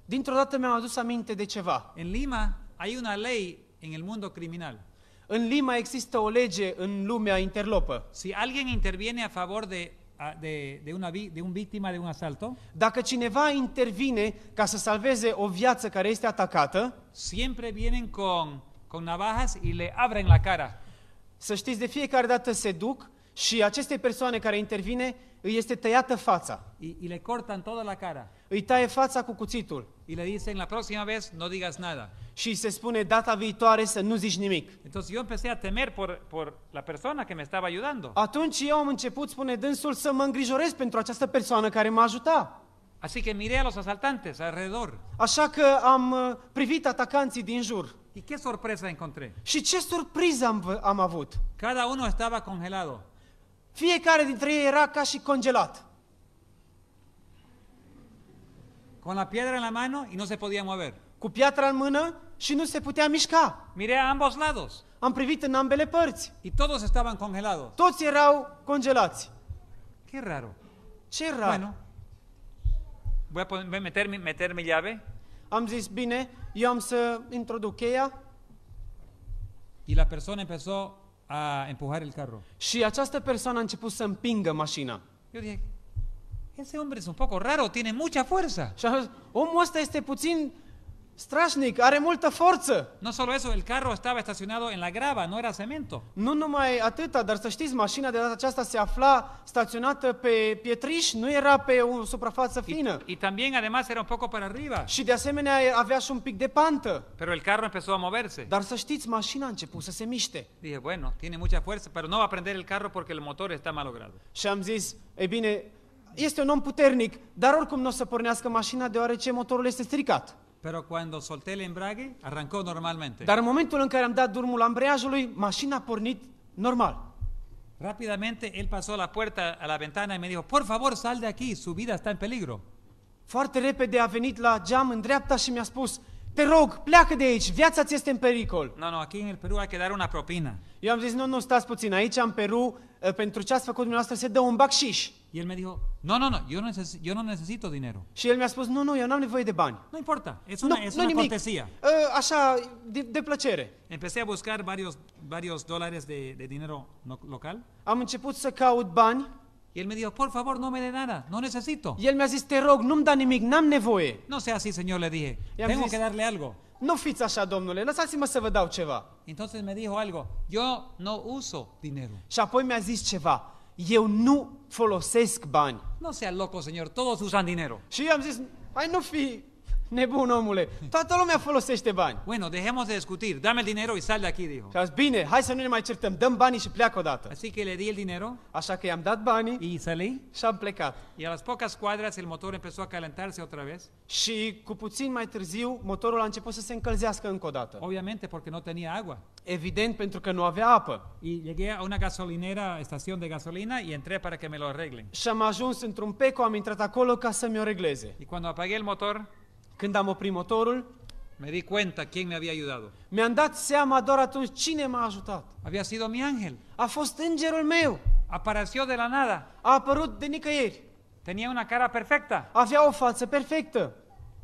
Speaker 2: Dintr-o dată mi-am adus aminte
Speaker 1: de ceva. În Lima hay una ley en el mundo criminal. În Lima există o lege în lumea interlopă. Si alguien interviene a favor de, de, de, una,
Speaker 2: de un víctima de un asalto, Dacă cineva intervine ca să salveze o viață care este atacată,
Speaker 1: siempre vienen con, con navajas y le abren la cara.
Speaker 2: să știți, de fiecare dată se duc și aceste persoane care intervine îi este tăiată fața. y, le cortan toda la cara îi taie fața cu cuțitul.
Speaker 1: Y le dicen, la próxima vez no digas nada. Și se spune data viitoare să nu zici nimic. Entonces yo empecé a temer por, por la persona que me estaba ayudando.
Speaker 2: Atunci eu am început, spune dânsul, să mă îngrijorez pentru această persoană care m-a ajutat.
Speaker 1: Así que miré a los asaltantes alrededor.
Speaker 2: Așa că am uh, privit atacanții din jur.
Speaker 1: ¿Y qué sorpresa encontré?
Speaker 2: Și ce surpriză am, am avut?
Speaker 1: Cada uno estaba congelado. Fiecare dintre ei era ca și congelat. Con la piedra en la mano y no se podía mover.
Speaker 2: Cu piatra în mână și nu se putea mișca. Mirea a ambos lados Am privit în ambele părți. y todos estaban congelados. Toți erau congelați. Qué raro. Ce raro. Bueno,
Speaker 1: voy a poner, voy a meter, meter mi llave
Speaker 2: Am zis, bine, eu am să introduc cheia
Speaker 1: y la persona empezó
Speaker 2: a empujar el carro. și această persoană a început să împingă mașina.
Speaker 1: Eu dije, Ese hombre es un poco raro, tiene
Speaker 2: mucha fuerza. Omul este puțin strașnic, are multă forță.
Speaker 1: No solo eso, el carro estaba estacionado en la grava, no era cemento.
Speaker 2: Nu numai atâta, dar să știți, mașina de data aceasta se afla staționată pe pietriș, nu era pe o suprafață fină.
Speaker 1: Y, y también además era un poco para arriba. Și de
Speaker 2: asemenea avea și un pic de pantă.
Speaker 1: Pero el carro empezó a moverse. Dar să știți, mașina a început să se miște. Dije, bueno, tiene mucha fuerza, pero no va a prender el carro porque el motor está malogrado.
Speaker 2: Și am bine, este un om puternic, dar oricum nu o să pornească mașina deoarece motorul este stricat.
Speaker 1: Pero cuando solté el embrague, arrancó normalmente. Dar în
Speaker 2: momentul în care am dat drumul ambreiajului, mașina a pornit normal.
Speaker 1: Rápidamente él pasó la puerta a la ventana y me dijo, por favor, sal de aquí, su vida está en peligro.
Speaker 2: Foarte repede a venit la geam în dreapta și mi-a spus, te rog, pleacă de aici, viața ți este în pericol.
Speaker 1: No, no, aquí en Perú hay que dar una propina.
Speaker 2: Eu am zis, nu, nu, stați puțin, aici în Peru, ă, pentru ce ați făcut dumneavoastră, se dă un bacșiș.
Speaker 1: Y él me dijo, no, no, no, yo, no, neces yo no necesito dinero.
Speaker 2: Y él me ha dicho, no, no, yo no necesito nevoie de bani.
Speaker 1: No importa, es una, no, es no una cortesía.
Speaker 2: Uh, așa, de, de plăcere.
Speaker 1: Empecé a buscar varios, varios dólares de, de dinero no local.
Speaker 2: Am început să caut bani. Y él me dijo, por favor, no me dé nada, no necesito. Y él me ha dicho, te rog, no me da nimic, n-am nevoie. No sea así, señor, le dije. I Tengo zis, que darle algo. Nu fiți așa, domnule, lăsați-mă să vă dau ceva.
Speaker 1: Entonces me dijo algo, yo no
Speaker 2: uso dinero. Și apoi mi-a zis ceva, eu nu folosesc bani. No sea loco, señor, todos usan dinero. Și eu am zis, hai păi nu fi Nebun, omule, toată lumea folosește bani. Bueno, dejemos de discutir. Dame el dinero y sal de aquí, dijo. Și a zis, bine, hai să nu ne mai certăm, dăm banii și pleacă odată. Así que le di el dinero. Așa că i-am dat banii. Y salí. Și am plecat. Y
Speaker 1: a las pocas cuadras el motor empezó a calentarse otra vez.
Speaker 2: Și cu puțin mai târziu motorul a început să se încălzească încă o dată. Obviamente porque no tenía agua. Evident pentru că nu avea apă. Y
Speaker 1: llegué a una gasolinera, estación de gasolina y entré para que me lo arreglen.
Speaker 2: Și am ajuns într-un peco, am intrat acolo ca să mi-o regleze. Y cuando apagué el motor, Când am oprit motorul,
Speaker 1: me di cuenta quién me había ayudado.
Speaker 2: Me am dat seama doar atunci cine m-a ajutat. Había sido mi
Speaker 1: ángel. A fost îngerul meu. Apareció de la nada. A apărut de nicăieri. Tenía una cara perfecta. Avea o față perfectă.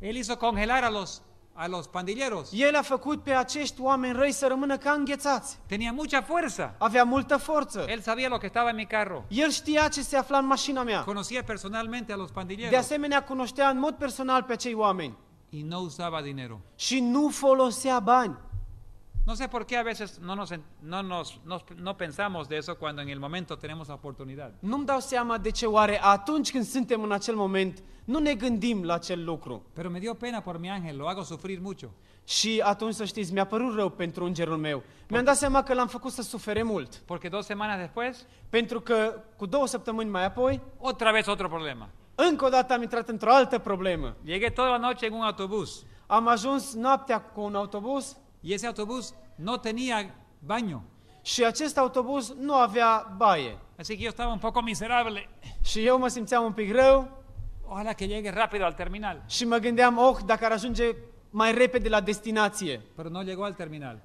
Speaker 1: Él hizo congelar a los a los
Speaker 2: pandilleros. El a făcut pe acești oameni răi să rămână ca înghețați. Tenía mucha fuerza. Avea multă forță.
Speaker 1: Él sabía lo que estaba en mi carro.
Speaker 2: El știa ce se afla în mașina mea. Conocía
Speaker 1: personalmente a los pandilleros. De
Speaker 2: asemenea, cunoștea în mod personal pe acei oameni. Y no usaba dinero. Și nu folosea bani.
Speaker 1: No sé por qué a veces no, nos, no, nos, no, no pensamos de eso cuando en el momento tenemos la oportunidad.
Speaker 2: Nu-mi dau seama de ce oare atunci când suntem în acel moment nu ne gândim la acel lucru. Pero me dio pena por mi ángel, lo hago sufrir mucho. Și atunci, să știți, mi-a părut rău pentru îngerul meu. Mi-am dat seama că l-am făcut să sufere mult. Porque
Speaker 1: dos semanas después, Pentru
Speaker 2: că cu două săptămâni mai apoi,
Speaker 1: otra vez otro problema.
Speaker 2: încă o dată am intrat într-o altă problemă. Llegué toda la noche en un autobús. Am ajuns noaptea cu un autobuz Y ese autobús no tenía baño. Și acest autobuz nu avea baie. Así que yo estaba un poco miserable. un Ojalá que llegue rápido al terminal. Pero no llegó al terminal.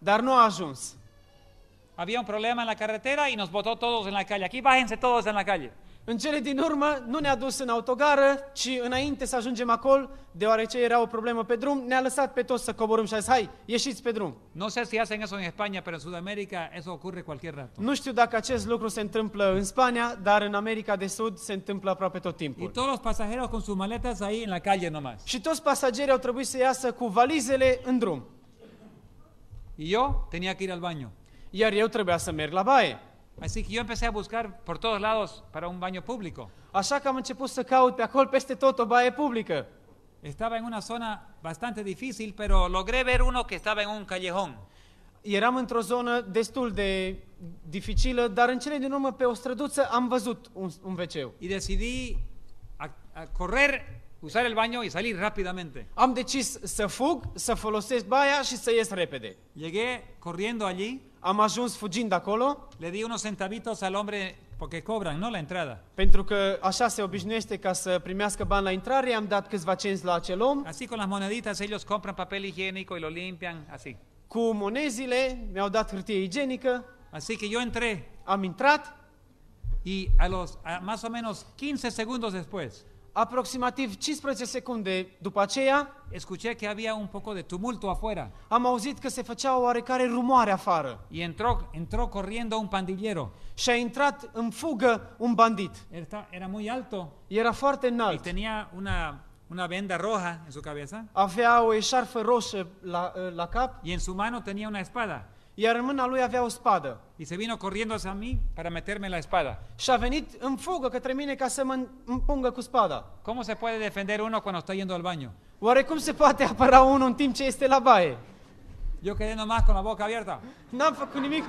Speaker 2: Había un
Speaker 1: problema en la carretera y nos botó todos en la calle. Aquí bájense todos en la calle.
Speaker 2: În cele din urmă nu ne-a dus în autogară, ci înainte să ajungem acolo, deoarece era o problemă pe drum, ne-a lăsat pe toți să coborâm și a zis, hai, ieșiți pe drum.
Speaker 1: No sé si hacen eso en España, pero en Sudamérica eso ocurre cualquier rato.
Speaker 2: Nu știu dacă acest lucru se întâmplă în Spania, dar în America de Sud se întâmplă aproape tot Y timpul. todos
Speaker 1: los pasajeros con sus maletas ahí en la calle nomás.
Speaker 2: Și toți pasagerii au trebuit să iasă cu valizele în drum,
Speaker 1: Y yo tenía que ir al baño. iar eu trebuia să merg la baie. Así que yo empecé a buscar por todos lados para un baño público. Așa că am început să caut pe acolo peste tot o baie publică. Estaba en una zona bastante difícil, pero logré ver uno que estaba en un callejón.
Speaker 2: Eram într-o zonă destul de dificilă, dar în cele din urmă pe o străduță am văzut un, un wc Y decidí a, a correr, usar el baño y salir rápidamente. Am decis să fug, să folosesc baia și să ies repede. Llegué corriendo allí. Am ajuns fugind acolo.
Speaker 1: Le di unos centavitos al hombre porque cobran, no la entrada.
Speaker 2: Pentru că așa se obișnuiește ca să primească bani la intrare, am dat câțiva cenți la acel om.
Speaker 1: Así con las moneditas ellos compran papel higiénico y lo limpian, así.
Speaker 2: Cu monezile mi-au dat hârtie igienică. Así que yo entré. Am intrat. Y a los a más o menos 15 segundos después aproximativ 15 secunde după aceea, escuché que había un poco de tumulto afuera am auzit că se făcea o oarecare rumoare afară y entró, entró corriendo un pandillero. și a intrat în fugă un bandit. Era, era muy alto
Speaker 1: Era foarte y înalt, tenía una, una venda roja en su cabeza
Speaker 2: avea o eșarfă roșie la, la cap y en su mano tenía una espada. Iar în mâna lui avea o spadă. Y se vino corriendo
Speaker 1: hacia mí para meterme la espada. Și a venit în fugă către mine ca să mă împungă cu spada. ¿Cómo se puede defender uno cuando está yendo al baño?
Speaker 2: Oare cum se poate apăra unul în timp ce este la
Speaker 1: baie? Yo quedé nomás con la boca abierta. N-am făcut nimic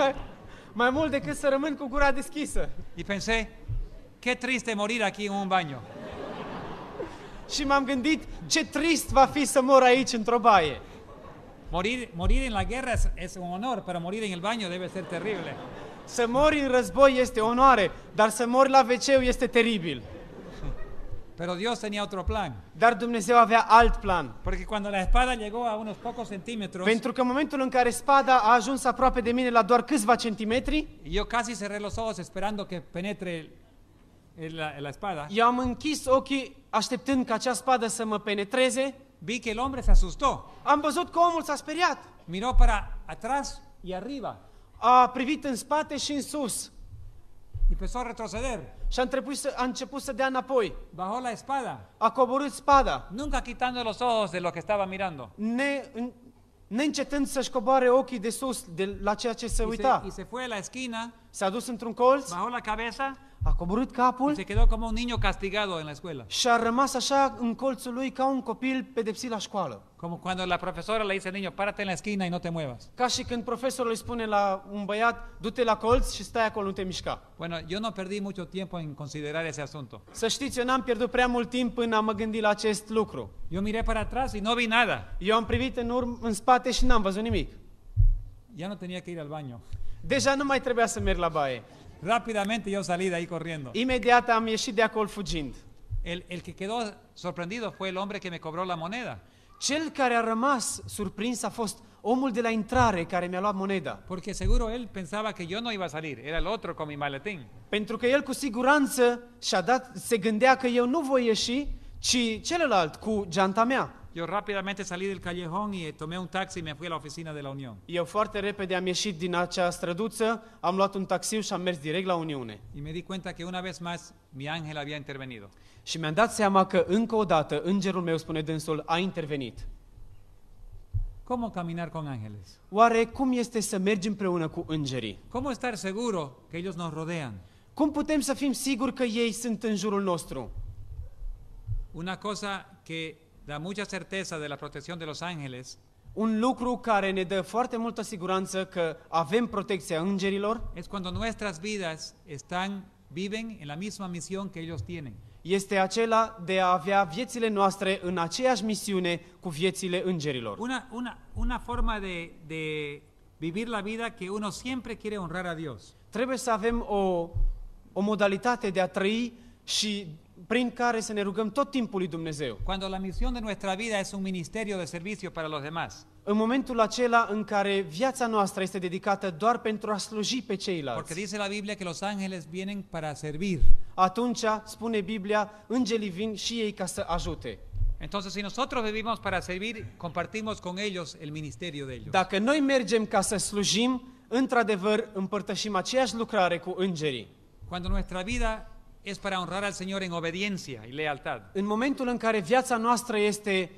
Speaker 1: mai mult decât să rămân cu gura deschisă. Y pensé, qué triste morir aquí en un baño.
Speaker 2: Și m-am gândit ce trist va fi să mor aici într-o baie.
Speaker 1: Morir, morir en la guerra es, es un honor, pero morir en el baño debe ser terrible. Să
Speaker 2: mori în război este onoare, dar să mori la wc este teribil.
Speaker 1: Pero Dios tenía otro plan. Dar Dumnezeu avea alt plan. Porque cuando la espada llegó a unos pocos centímetros, Pentru
Speaker 2: că în momentul în care spada a ajuns aproape de mine la doar câțiva centimetri,
Speaker 1: yo casi cerré los ojos esperando que penetre la, la espada.
Speaker 2: Eu am închis ochii așteptând ca acea spadă să mă penetreze. Vi que el hombre se asustó. Am văzut că omul s-a speriat. Miró para atrás y arriba. A privit în spate și în sus. Y empezó a retroceder. Și a, trebuit să, a început să dea înapoi. Bajó la
Speaker 1: espada. A coborât spada. Nunca quitando los ojos de lo que estaba mirando.
Speaker 2: Ne, neîncetând să-și coboare ochii de sus de la ceea ce se uita. Y
Speaker 1: se, y se fue a la esquina. S-a dus într-un colț. Bajó la cabeza. a coborât capul se quedó como un niño castigado en la escuela.
Speaker 2: și a rămas așa în colțul lui ca un copil pedepsit la școală. Como
Speaker 1: cuando la profesora le dice al niño, párate en la esquina y no te muevas.
Speaker 2: Ca și când profesorul îi spune la un băiat, du-te la colț și
Speaker 1: stai acolo, nu te mișca. Bueno, yo no perdí mucho tiempo en considerar
Speaker 2: ese asunto. Să știți, eu n-am pierdut prea mult timp până am mă gândit la acest lucru. Yo miré para atrás y no vi nada. Eu am privit în, urm- în spate și n-am văzut nimic.
Speaker 1: Ya no tenía que ir al baño.
Speaker 2: Deja nu mai trebuia să merg la
Speaker 1: baie. Rápidamente yo salí de ahí corriendo. Inmediatamente am de acolo fugind. El, el que quedó sorprendido fue el hombre que me cobró la moneda. Cel care a rămas surprins a fost omul de la intrare care mi-a luat moneda. Porque seguro él pensaba que yo no iba a salir, era el otro con mi maletín.
Speaker 2: Pentru că el cu siguranță și-a dat, se gândea că eu nu voi ieși, ci celălalt cu geanta mea.
Speaker 1: Yo rápidamente salí del callejón y tomé un taxi y me fui a la oficina de la Unión.
Speaker 2: Eu foarte repede am ieșit din acea străduță, am luat un taxi și am mers direct la Uniune.
Speaker 1: Y me di cuenta que una vez más
Speaker 2: mi ángel había intervenido. Și mi-am dat seama că încă o dată îngerul meu, spune dânsul, a intervenit.
Speaker 1: ¿Cómo caminar con ángeles?
Speaker 2: Oare cum este să mergi împreună cu îngerii? ¿Cómo estar seguro que ellos nos rodean? Cum putem să fim siguri că ei sunt în jurul nostru?
Speaker 1: Una cosa que da mucha certeza de la protección de los ángeles,
Speaker 2: un lucru care ne dă foarte multă siguranță că avem protecția îngerilor, es cuando
Speaker 1: nuestras vidas están viven en la misma misión que ellos tienen.
Speaker 2: este acela de a avea viețile noastre în aceeași misiune cu viețile îngerilor.
Speaker 1: Una, una, una forma de, de vivir la vida que uno siempre quiere honrar a Dios. Trebuie
Speaker 2: să avem o, o modalitate de a trăi și prin care să ne
Speaker 1: rugăm tot timpul lui Dumnezeu. Cuando la misión de nuestra vida es un ministerio de servicio para los demás.
Speaker 2: În momentul acela în care viața noastră este dedicată doar pentru a sluji pe ceilalți. Porque dice
Speaker 1: la Biblia que los ángeles vienen para servir. Atunci spune Biblia, îngerii vin și ei ca să ajute. Entonces, si nosotros vivimos para servir, compartimos con ellos el ministerio de ellos.
Speaker 2: Dacă noi mergem ca să slujim, într-adevăr împărtășim aceeași lucrare cu îngerii.
Speaker 1: Cuando nuestra vida es para honrar al Señor en obediencia y lealtad.
Speaker 2: În momentul în care viața noastră este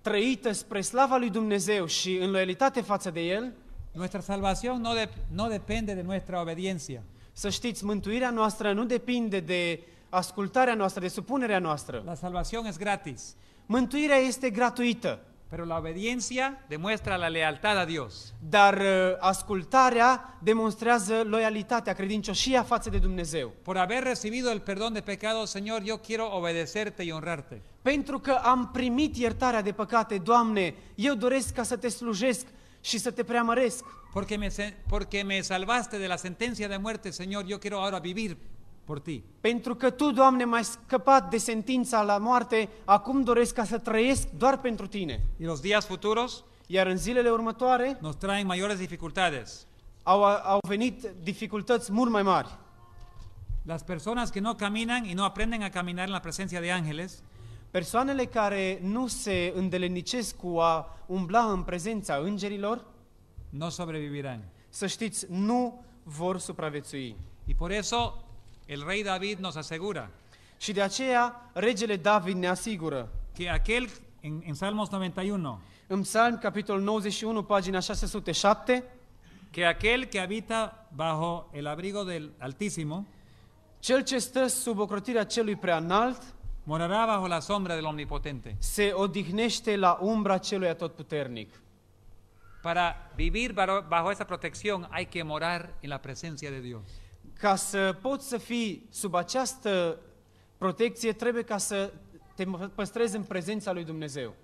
Speaker 2: trăită spre slava lui Dumnezeu și în loialitate față de El, Nuestra salvación no, de, no depende de nuestra obediencia. Să știți, mântuirea noastră nu depinde de ascultarea noastră, de supunerea noastră. La salvación es gratis. Mântuirea este gratuită. Pero la obediencia demuestra
Speaker 1: la lealtad a Dios.
Speaker 2: Dar uh, ascultarea demonstrează loialitatea,
Speaker 1: credincioșia față de Dumnezeu. Por haber recibido el perdón de pecado, Señor, yo quiero obedecerte y honrarte.
Speaker 2: Pentru că am primit iertarea de păcate, Doamne, eu doresc ca să te
Speaker 1: slujesc și să te preamăresc. Porque me, porque me salvaste de la sentencia de muerte, Señor, yo quiero ahora vivir ti. Pentru că Tu, Doamne, m-ai scăpat de sentința
Speaker 2: la moarte, acum doresc ca să trăiesc doar pentru Tine. Y los días futuros Iar în zilele următoare nos
Speaker 1: traen mayores dificultades. au, au venit dificultăți mult mai mari. Las personas que no caminan y no aprenden a caminar en la presencia de ángeles
Speaker 2: Persoanele care nu se îndelenicesc cu a umbla în prezența îngerilor, no sobrevivirán. să știți, nu vor supraviețui. Y por eso El rey David nos asegura Și de aceea regele David ne asigură que aquel, en, en Salmos 91, în Psalm capitolul 91, pagina 607,
Speaker 1: que aquel que habita bajo el abrigo
Speaker 2: del Altísimo cel ce stă sub ocrotirea celui preanalt morará
Speaker 1: bajo la sombra del Omnipotente. se odihnește la
Speaker 2: umbra celui atotputernic.
Speaker 1: Para vivir bajo esa protección hay que morar en la presencia de Dios.
Speaker 2: ca să poți să fii sub această protecție, trebuie ca să te păstrezi în prezența lui Dumnezeu.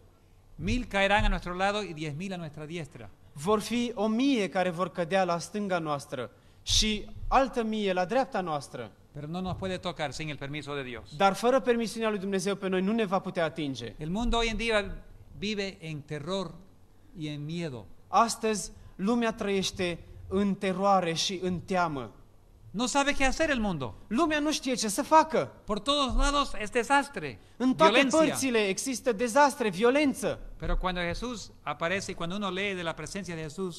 Speaker 2: Mil caerán a nuestro lado y diez mil a nuestra diestra. Vor fi o mie care vor cădea la stânga noastră și altă mie la dreapta noastră.
Speaker 1: Pero no nos puede tocar sin el permiso de Dios.
Speaker 2: Dar fără permisiunea lui Dumnezeu pe noi nu ne va putea atinge. El mundo hoy en día vive en terror y en miedo. Astăzi lumea trăiește în teroare și în teamă. No sabe qué hacer el mundo. Lumea nu știe ce să facă.
Speaker 1: Por todos lados es desastre.
Speaker 2: În toate violencia. părțile există dezastre, violență.
Speaker 1: Pero cuando Jesús aparece, cuando uno
Speaker 2: lee de la presencia de Jesús,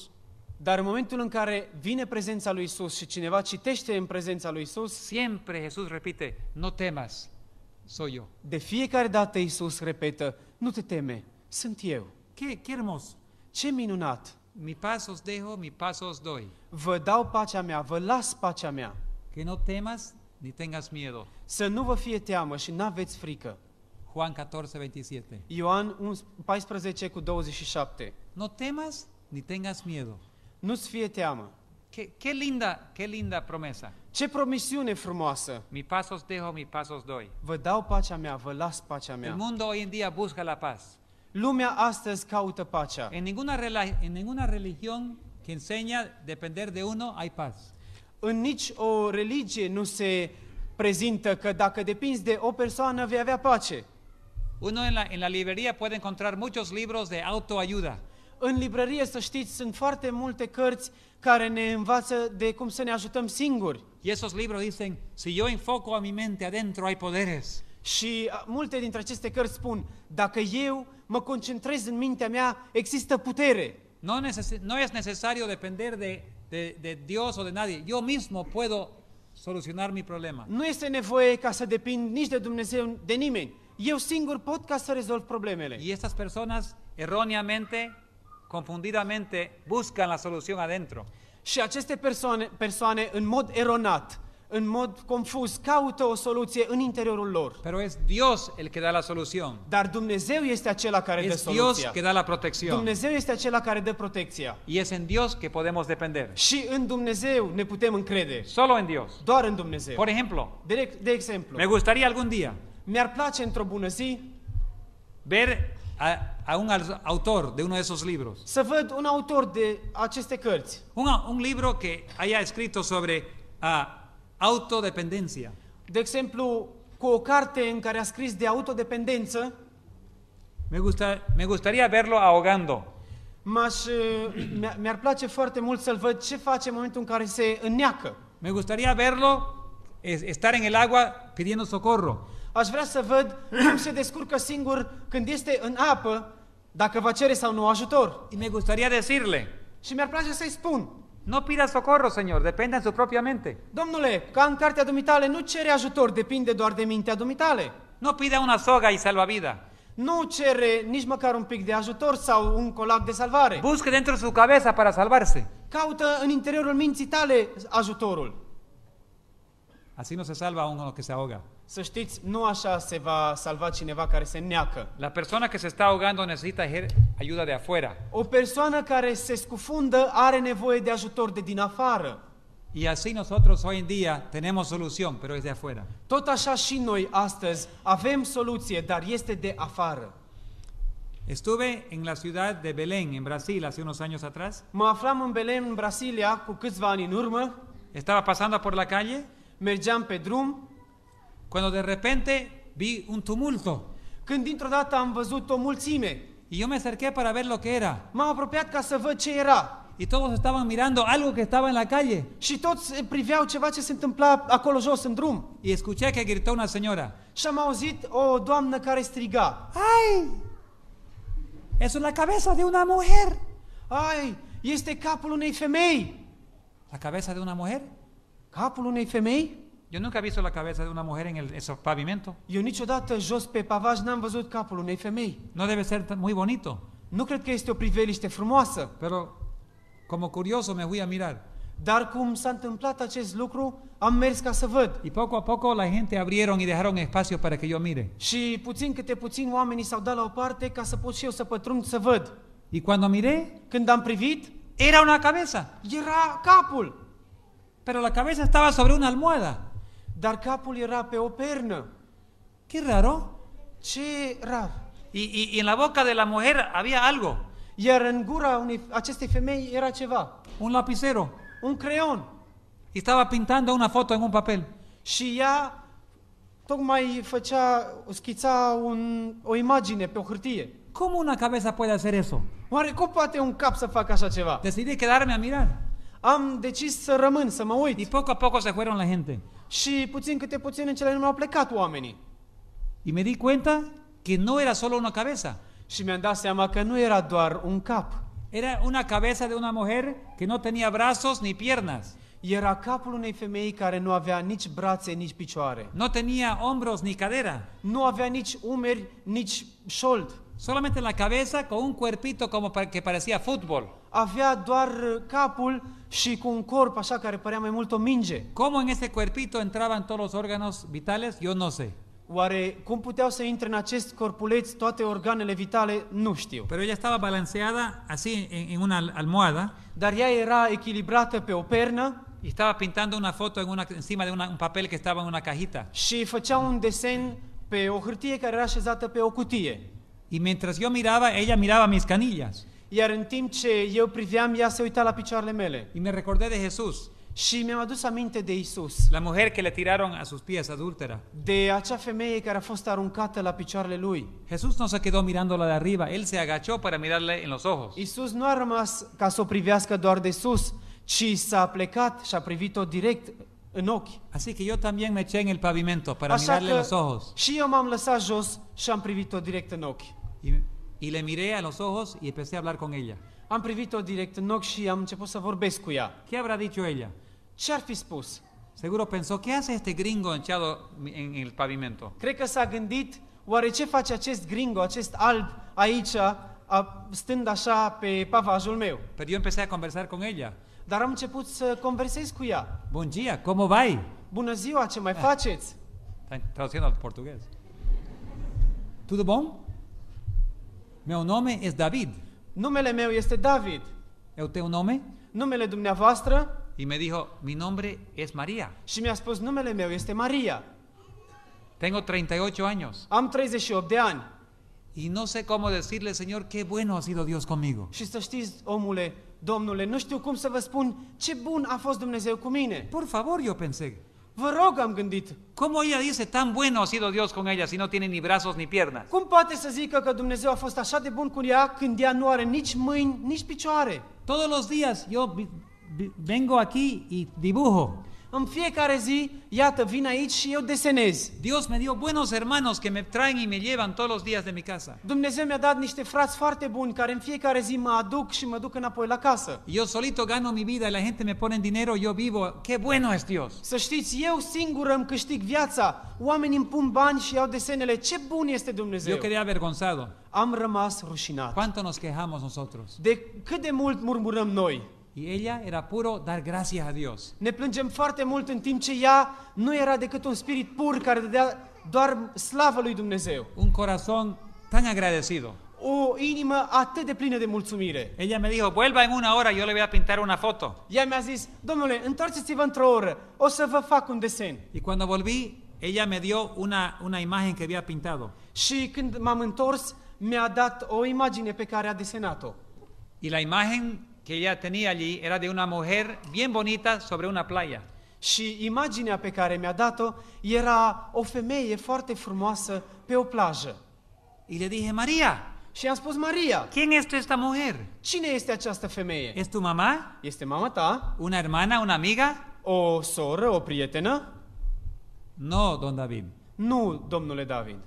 Speaker 2: dar în momentul în care vine prezența lui Isus și cineva citește în prezența lui Isus, siempre Jesús repite, no temas, soy yo. De fiecare dată Isus repetă, nu te teme, sunt eu. Qué, qué hermoso. Ce minunat. Mi pasos os dejo, mi pasos os doy. Vă dau pacea mea, vă las pacea mea. Que no temas ni tengas miedo. Să nu vă fie teamă și nu aveți frică. Juan 14, 27. Ioan 14 cu 27. No temas ni tengas miedo. Nu-ți fie teamă. Qué, qué linda, qué linda promesa. Ce promisiune frumoasă. Mi pasos os dejo, mi pasos os doy. Vă dau pacea mea, vă las
Speaker 1: pacea mea. El mundo hoy en día busca la paz. Lumea astăzi caută pacea. En ninguna, en ninguna religión que enseña depender de uno hay paz. În nici
Speaker 2: o religie nu se prezintă că dacă depinzi de o persoană vei avea pace.
Speaker 1: Uno en la, en la librería puede encontrar muchos libros de autoayuda.
Speaker 2: În librărie, să știți, sunt foarte multe cărți care ne învață de cum să ne ajutăm singuri. Y esos libros dicen, si yo enfoco a mi mente adentro hay poderes. Și multe dintre aceste cărți spun, dacă eu mă concentrez în mintea mea, există putere.
Speaker 1: No, neces no es necesario depender de, de, de Dios o de nadie. Yo mismo puedo solucionar mi problema.
Speaker 2: Nu este nevoie ca să depind nici de Dumnezeu, de nimeni.
Speaker 1: Eu singur pot ca să rezolv problemele. Y estas personas erróneamente, confundidamente buscan la solución adentro. Și aceste persoane, persoane în mod
Speaker 2: eronat în mod confuz caută o soluție în interiorul lor. Pero es
Speaker 1: Dios el que da la solución.
Speaker 2: Dar Dumnezeu este acela care dă Es Dios que
Speaker 1: da la protección.
Speaker 2: Dumnezeu este acela care dă protecția. Y es en Dios que podemos depender. Și în Dumnezeu ne putem încrede. Solo
Speaker 1: en Dios. Doar în Dumnezeu. Por ejemplo, De, de exemplu, me gustaría algún día me ar place într-o bună zi ver a, un autor de uno de esos libros. se văd un autor de aceste cărți. Un, un libro que haya escrito sobre a Autodependenția.
Speaker 2: De exemplu, cu o carte în care a scris de
Speaker 1: autodependență, Me, gusta, me gustaría verlo ahogando.
Speaker 2: M-aș, eh, mi-ar, mi-ar place foarte mult să-l văd ce face în momentul în care se înneacă. Me gustaría
Speaker 1: verlo estar en el agua pidiendo socorro.
Speaker 2: Aș vrea să văd cum se descurcă singur când este în apă, dacă va cere sau nu ajutor. Y me gustaría decirle, Și mi-ar place să-i spun, No pida socorro, Señor, depende de su propia mente. Domnule, ca în cartea dumitale nu cere ajutor, depinde doar de mintea dumitale.
Speaker 1: Nu pida una soga y salvavida.
Speaker 2: Nu cere nici măcar un pic de ajutor sau un colac de salvare.
Speaker 1: Busque dentro su cabeza para salvarse.
Speaker 2: Caută în interiorul minții tale ajutorul.
Speaker 1: Así no se salva uno que se ahoga.
Speaker 2: Să știți, nu așa se va salva
Speaker 1: cineva care se neacă. La persona que se está ahogando necesita ayuda de afuera.
Speaker 2: O persoană care se scufundă are nevoie de ajutor de din afară.
Speaker 1: Y así nosotros hoy en día tenemos solución, pero es de afuera.
Speaker 2: Tot așa și noi astăzi avem soluție,
Speaker 1: dar este de afară. Estuve en la ciudad de Belén, en Brasil, hace unos años atrás. Mă aflam în Belém, în Brasilia, cu câțiva ani în urmă. Estaba pasando por
Speaker 2: la calle. Mergeam pe drum. Cuando de repente vi un tumulto. Când dintr-o dată am văzut o mulțime. Y yo me acerqué para ver lo que era. M-am apropiat ca să văd ce era. Y todos estaban mirando algo que estaba en la calle. Și toți eh, priveau ceva ce se întâmpla acolo jos în drum. Y escuché que gritó una señora. Și am auzit o doamnă care striga. Ai! Es la cabeza de una mujer. Ai, este capul unei femei.
Speaker 1: La cabeza de una mujer? Capul unei femei? Eu nunca am văzut la cabeza de una mujer en el eso pavimento. Eu niciodată jos pe
Speaker 2: pavaj n-am văzut capul unei femei. No debe ser tan- muy bonito, Nu cred că este o priveliște frumoasă,
Speaker 1: pero como curioso me fui a mirar. dar cum s-a întâmplat acest lucru, am mers ca să văd. Y poco a poco la gente abrieron y dejaron espacio para que yo mire. Și puțin câte puțin oamenii
Speaker 2: s-au dat la o parte ca să pot și eu să pătrund să văd. Y cuando miré, Când am privit, era una cabeza, era capul, pero la cabeza estaba sobre una almohada dar capul era pe o pernă. Qué raro. Ce rar. Y, y, y en la boca de la mujer había algo. Iar în gura unei, acestei femei era ceva. Un lapicero. Un creion. Y estaba pintando una foto en un papel. Și ea tocmai făcea, schița un, o imagine pe o hârtie. ¿Cómo una cabeza poate hacer eso? Oare cum poate un cap să facă așa ceva? Decidí quedarme a mirar. Am decis să rămân, să mă uit. Y poco a poco se fueron la gente. Și puțin câte puțin în cele din au plecat oamenii. Y me di cuenta că nu era solo una cabeza. Și mi-am dat seama că nu era doar un cap. Era una cabeza de una mujer que no tenía brazos ni piernas. Era capul unei femei care nu avea nici brațe, nici picioare.
Speaker 1: No tenía hombros ni cadera. Nu avea nici umeri, nici șold. Solamente la cabeza con un cuerpito como que parecía fútbol.
Speaker 2: Avea doar capul și cu un corp așa care părea mai mult o minge.
Speaker 1: Cum în ese cuerpito entraban todos los órganos vitales? Eu nu sé. Oare cum puteau să intre în acest corpuleț toate organele vitale? Nu știu. Pero ella estaba balanceada así en, en una almohada. Dar ea era echilibrată pe o pernă. Y estaba pintando una foto en una, encima de una, un papel que estaba en una cajita. Și făcea un desen pe o hârtie care era așezată pe o cutie. Y mientras yo miraba, ella miraba mis canillas. Iar în timp ce
Speaker 2: eu priveam, ea se uita la picioarele mele. Y me recordé de Jesús. Și mi-am adus aminte de
Speaker 1: Isus, La mujer que le tiraron a sus pies adúltera.
Speaker 2: de acea femeie care a fost aruncată la
Speaker 1: picioarele lui. Jesús no se quedó mirándola de arriba, él se agachó para mirarle en los ojos.
Speaker 2: Isus nu a rămas ca să o privească doar de sus, ci s-a plecat și a privit-o direct
Speaker 1: în ochi. Así que yo también me eché en el pavimento para Așa mirarle los ojos.
Speaker 2: și eu m-am lăsat jos și am privit-o direct în ochi.
Speaker 1: Y le miré a los ojos y empecé a hablar con ella.
Speaker 2: Am privit-o direct în ochi și am început să vorbesc cu ea. Ce habrá dicho ella? Ce ar fi spus?
Speaker 1: Seguro pensó, ¿qué hace este gringo hinchado en el pavimento?
Speaker 2: Cred că s-a gândit, oare ce face acest gringo, acest alb, aici, a, stând așa pe pavajul
Speaker 1: meu? Pero yo empecé a conversar con ella.
Speaker 2: Dar am început să conversez cu ea. Bun
Speaker 1: dia, ¿cómo vai? Bună ziua, ce mai faceți? Traduciendo al portugués. ¿Tudo bom? Meu nome este David. Numele meu este David. Eu teu nome? Numele dumneavoastră? mi-a dijo, mi nombre es Maria. Și mi-a spus, numele meu este Maria. Tengo 38 años. Am 38 de ani. Y no sé cómo decirle, Señor, qué bueno ha sido Dios conmigo. Și să știți,
Speaker 2: omule, domnule, nu știu cum să vă spun ce bun a fost Dumnezeu cu mine. Por favor, yo
Speaker 1: pensé. Cómo ella dice, tan bueno ha sido Dios con ella si no tiene ni brazos ni piernas?
Speaker 2: Cum poate să que că Dumnezeu a fost așa de bun cu ea când ea nu are ni mâini, nici picioare? Todos los días yo vengo aquí y dibujo. în fiecare
Speaker 1: zi, iată, vin aici și eu desenez. Dios me dio buenos hermanos que me traen y me llevan todos los días de mi casa.
Speaker 2: Dumnezeu mi-a dat niște frați foarte buni care în fiecare zi mă aduc și mă duc înapoi la casă. Yo solito gano mi vida y la gente me pone dinero, yo vivo. Qué bueno es Dios. Să știți, eu singur îmi câștig viața. Oamenii îmi pun bani și iau desenele. Ce bun este Dumnezeu. Yo quedé
Speaker 1: avergonzado. Am rămas rușinat. ¿Cuánto nos quejamos nosotros? De cât de
Speaker 2: mult murmurăm noi? Y ella era puro dar gracias a Dios. Ne plângem foarte mult în timp ce ea nu era decât un spirit pur care dădea doar slavă lui Dumnezeu. Un
Speaker 1: corazón
Speaker 2: tan agradecido. O inimă atât de plină de mulțumire. Ella me dijo,
Speaker 1: vuelva en una hora, yo le voy a pintar una foto.
Speaker 2: Ea mi-a zis, domnule, întoarceți-vă într-o oră, o să vă fac un desen. Y cuando volví, ella me dio una, una imagen que había pintado. Și când m-am întors, mi-a dat o imagine pe care a desenat
Speaker 1: Y la imagen que ella tenía allí era de una mujer bien bonita sobre una playa. Și
Speaker 2: imaginea pe care mi-a dat-o era o femeie foarte frumoasă pe o plajă. Y le dije, María, Și am spus, Maria, ¿quién es esta mujer? cine este această femeie? ¿Es tu mamá? Este mama ta? ¿Una hermana? ¿Una amiga? O soră? O prietenă? No, don David. Nu, domnule David.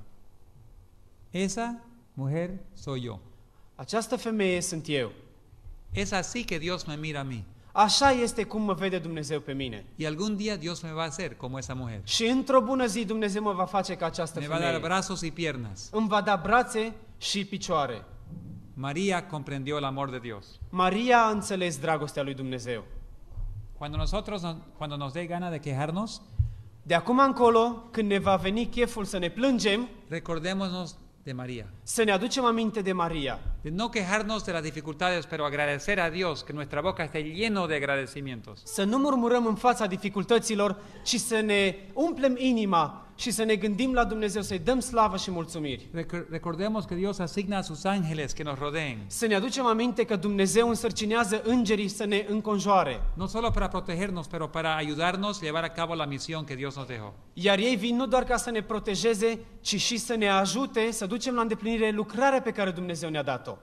Speaker 2: Esa mujer soy yo. Această femeie sunt eu.
Speaker 1: Es así que Dios me mira a mí. Așa este cum mă vede Dumnezeu pe mine. Y algún día Dios me va a hacer como esa mujer. Și
Speaker 2: într-o bună zi Dumnezeu mă va face ca această femeie. Me va a dar
Speaker 1: brazos y piernas. Îmi
Speaker 2: va da brațe și
Speaker 1: picioare. María comprendió el amor de Dios.
Speaker 2: Maria a înțeles dragostea lui Dumnezeu. Cuando nosotros cuando nos dé gana de quejarnos, De acum încolo, când ne va veni cheful să ne plângem, recordémonos
Speaker 1: de María. de María, De no quejarnos de las dificultades, pero agradecer a Dios que nuestra boca esté lleno de agradecimientos.
Speaker 2: Să nu murmurăm în fața dificultăților, ci să ne umplem inima și să ne gândim la Dumnezeu, să-i dăm slavă și mulțumiri.
Speaker 1: Recordemos că Dios asigna a sus ángeles que nos rodeen. Să ne aducem aminte că Dumnezeu însărcinează îngerii să ne înconjoare. No solo para protegernos, pero para ayudarnos a llevar a cabo la misión que Dios nos dejó.
Speaker 2: Iar ei vin nu doar ca să ne protejeze, ci și să ne ajute să ducem la îndeplinire lucrarea pe care Dumnezeu ne-a dat-o.